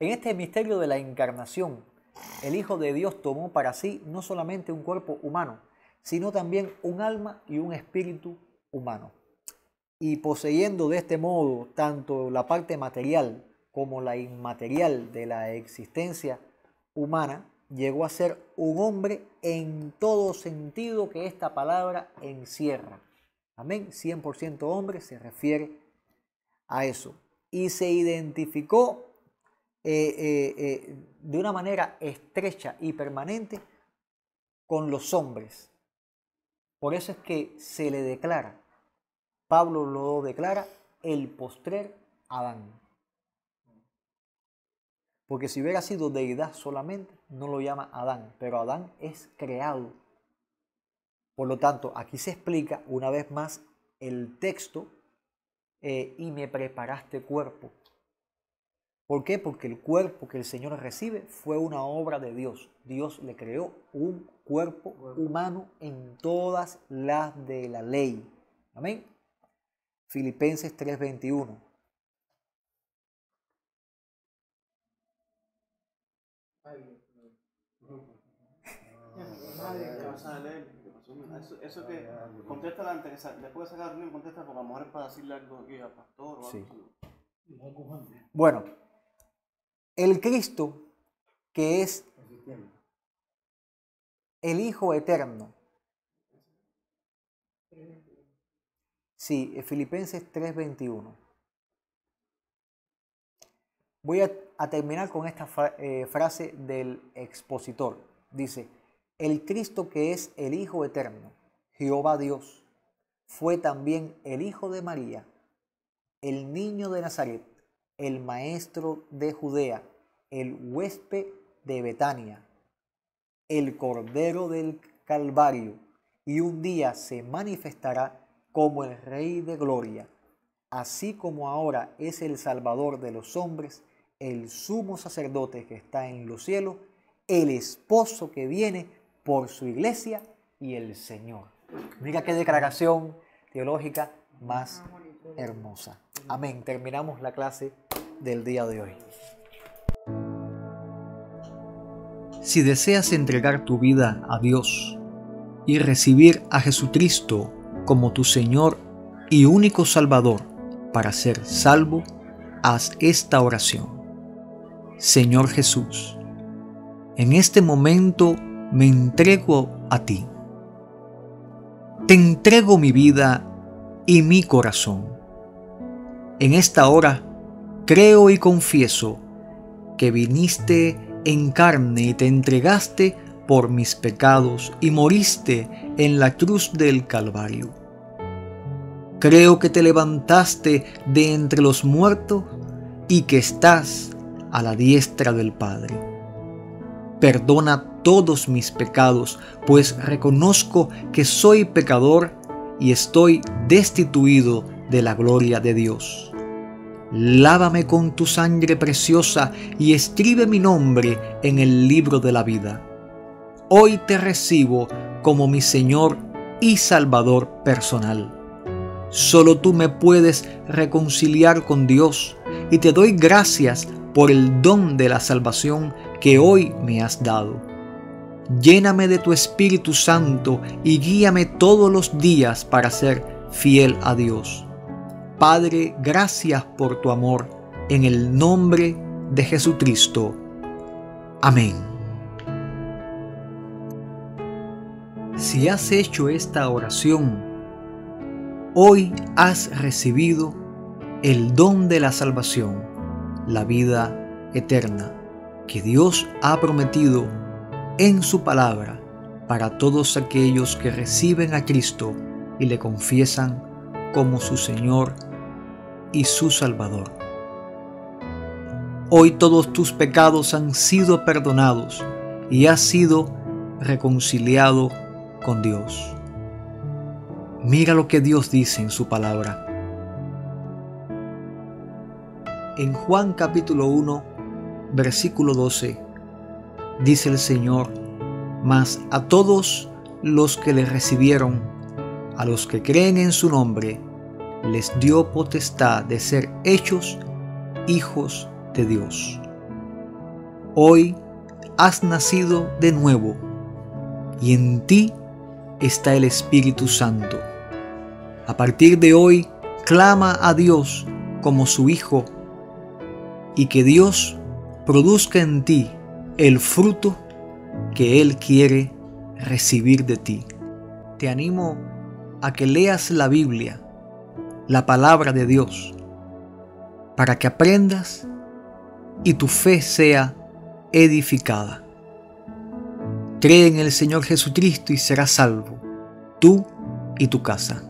En este misterio de la encarnación, el Hijo de Dios tomó para sí no solamente un cuerpo humano, sino también un alma y un espíritu humano. Y poseyendo de este modo tanto la parte material como la inmaterial de la existencia humana, llegó a ser un hombre en todo sentido que esta palabra encierra. Amén, 100% hombre se refiere a eso. Y se identificó eh, eh, eh, de una manera estrecha y permanente con los hombres. Por eso es que se le declara, Pablo lo declara, el postrer Adán. Porque si hubiera sido deidad solamente, no lo llama Adán, pero Adán es creado. Por lo tanto, aquí se explica una vez más el texto eh, y me preparaste cuerpo. ¿Por qué? Porque el cuerpo que el Señor recibe fue una obra de Dios. Dios le creó un cuerpo humano en todas las de la ley. Amén. Filipenses 3:21. Ah, de Eso, eso que ah, contesta antes, después de sacar la reunión, contesta porque a lo mejor es para decirle algo aquí al pastor o sí. algo Bueno, el Cristo que es el Hijo Eterno. Sí, eh, Filipenses 3:21. Voy a, terminar con esta eh, frase del expositor. Dice, el Cristo que es el Hijo eterno, Jehová Dios, fue también el Hijo de María, el niño de Nazaret, el maestro de Judea, el huésped de Betania, el cordero del Calvario, y un día se manifestará como el Rey de Gloria, así como ahora es el Salvador de los hombres, el sumo sacerdote que está en los cielos, el esposo que viene por su iglesia y el Señor. Mira qué declaración teológica más hermosa. Amén. Terminamos la clase del día de hoy. Si deseas entregar tu vida a Dios y recibir a Jesucristo como tu Señor y único Salvador para ser salvo, haz esta oración. Señor Jesús, en este momento me entrego a ti. Te entrego mi vida y mi corazón. En esta hora creo y confieso que viniste en carne y te entregaste por mis pecados y moriste en la cruz del Calvario. Creo que te levantaste de entre los muertos y que estás a la diestra del Padre. Perdona todos mis pecados, pues reconozco que soy pecador y estoy destituido de la gloria de Dios. Lávame con tu sangre preciosa y escribe mi nombre en el libro de la vida. Hoy te recibo como mi Señor y Salvador personal. Solo tú me puedes reconciliar con Dios y te doy gracias por el don de la salvación que hoy me has dado lléname de tu Espíritu Santo y guíame todos los días para ser fiel a Dios. Padre, gracias por tu amor, en el nombre de Jesucristo. Amén. Si has hecho esta oración, hoy has recibido el don de la salvación, la vida eterna, que Dios ha prometido en su palabra para todos aquellos que reciben a Cristo y le confiesan como su Señor y su Salvador. Hoy todos tus pecados han sido perdonados y has sido reconciliado con Dios. Mira lo que Dios dice en su palabra. En Juan capítulo 1, versículo 12 dice el Señor, mas a todos los que le recibieron, a los que creen en su nombre, les dio potestad de ser hechos hijos de Dios. Hoy has nacido de nuevo y en ti está el Espíritu Santo. A partir de hoy, clama a Dios como su Hijo y que Dios produzca en ti el fruto que Él quiere recibir de ti. Te animo a que leas la Biblia, la palabra de Dios, para que aprendas y tu fe sea edificada. Cree en el Señor Jesucristo y serás salvo, tú y tu casa.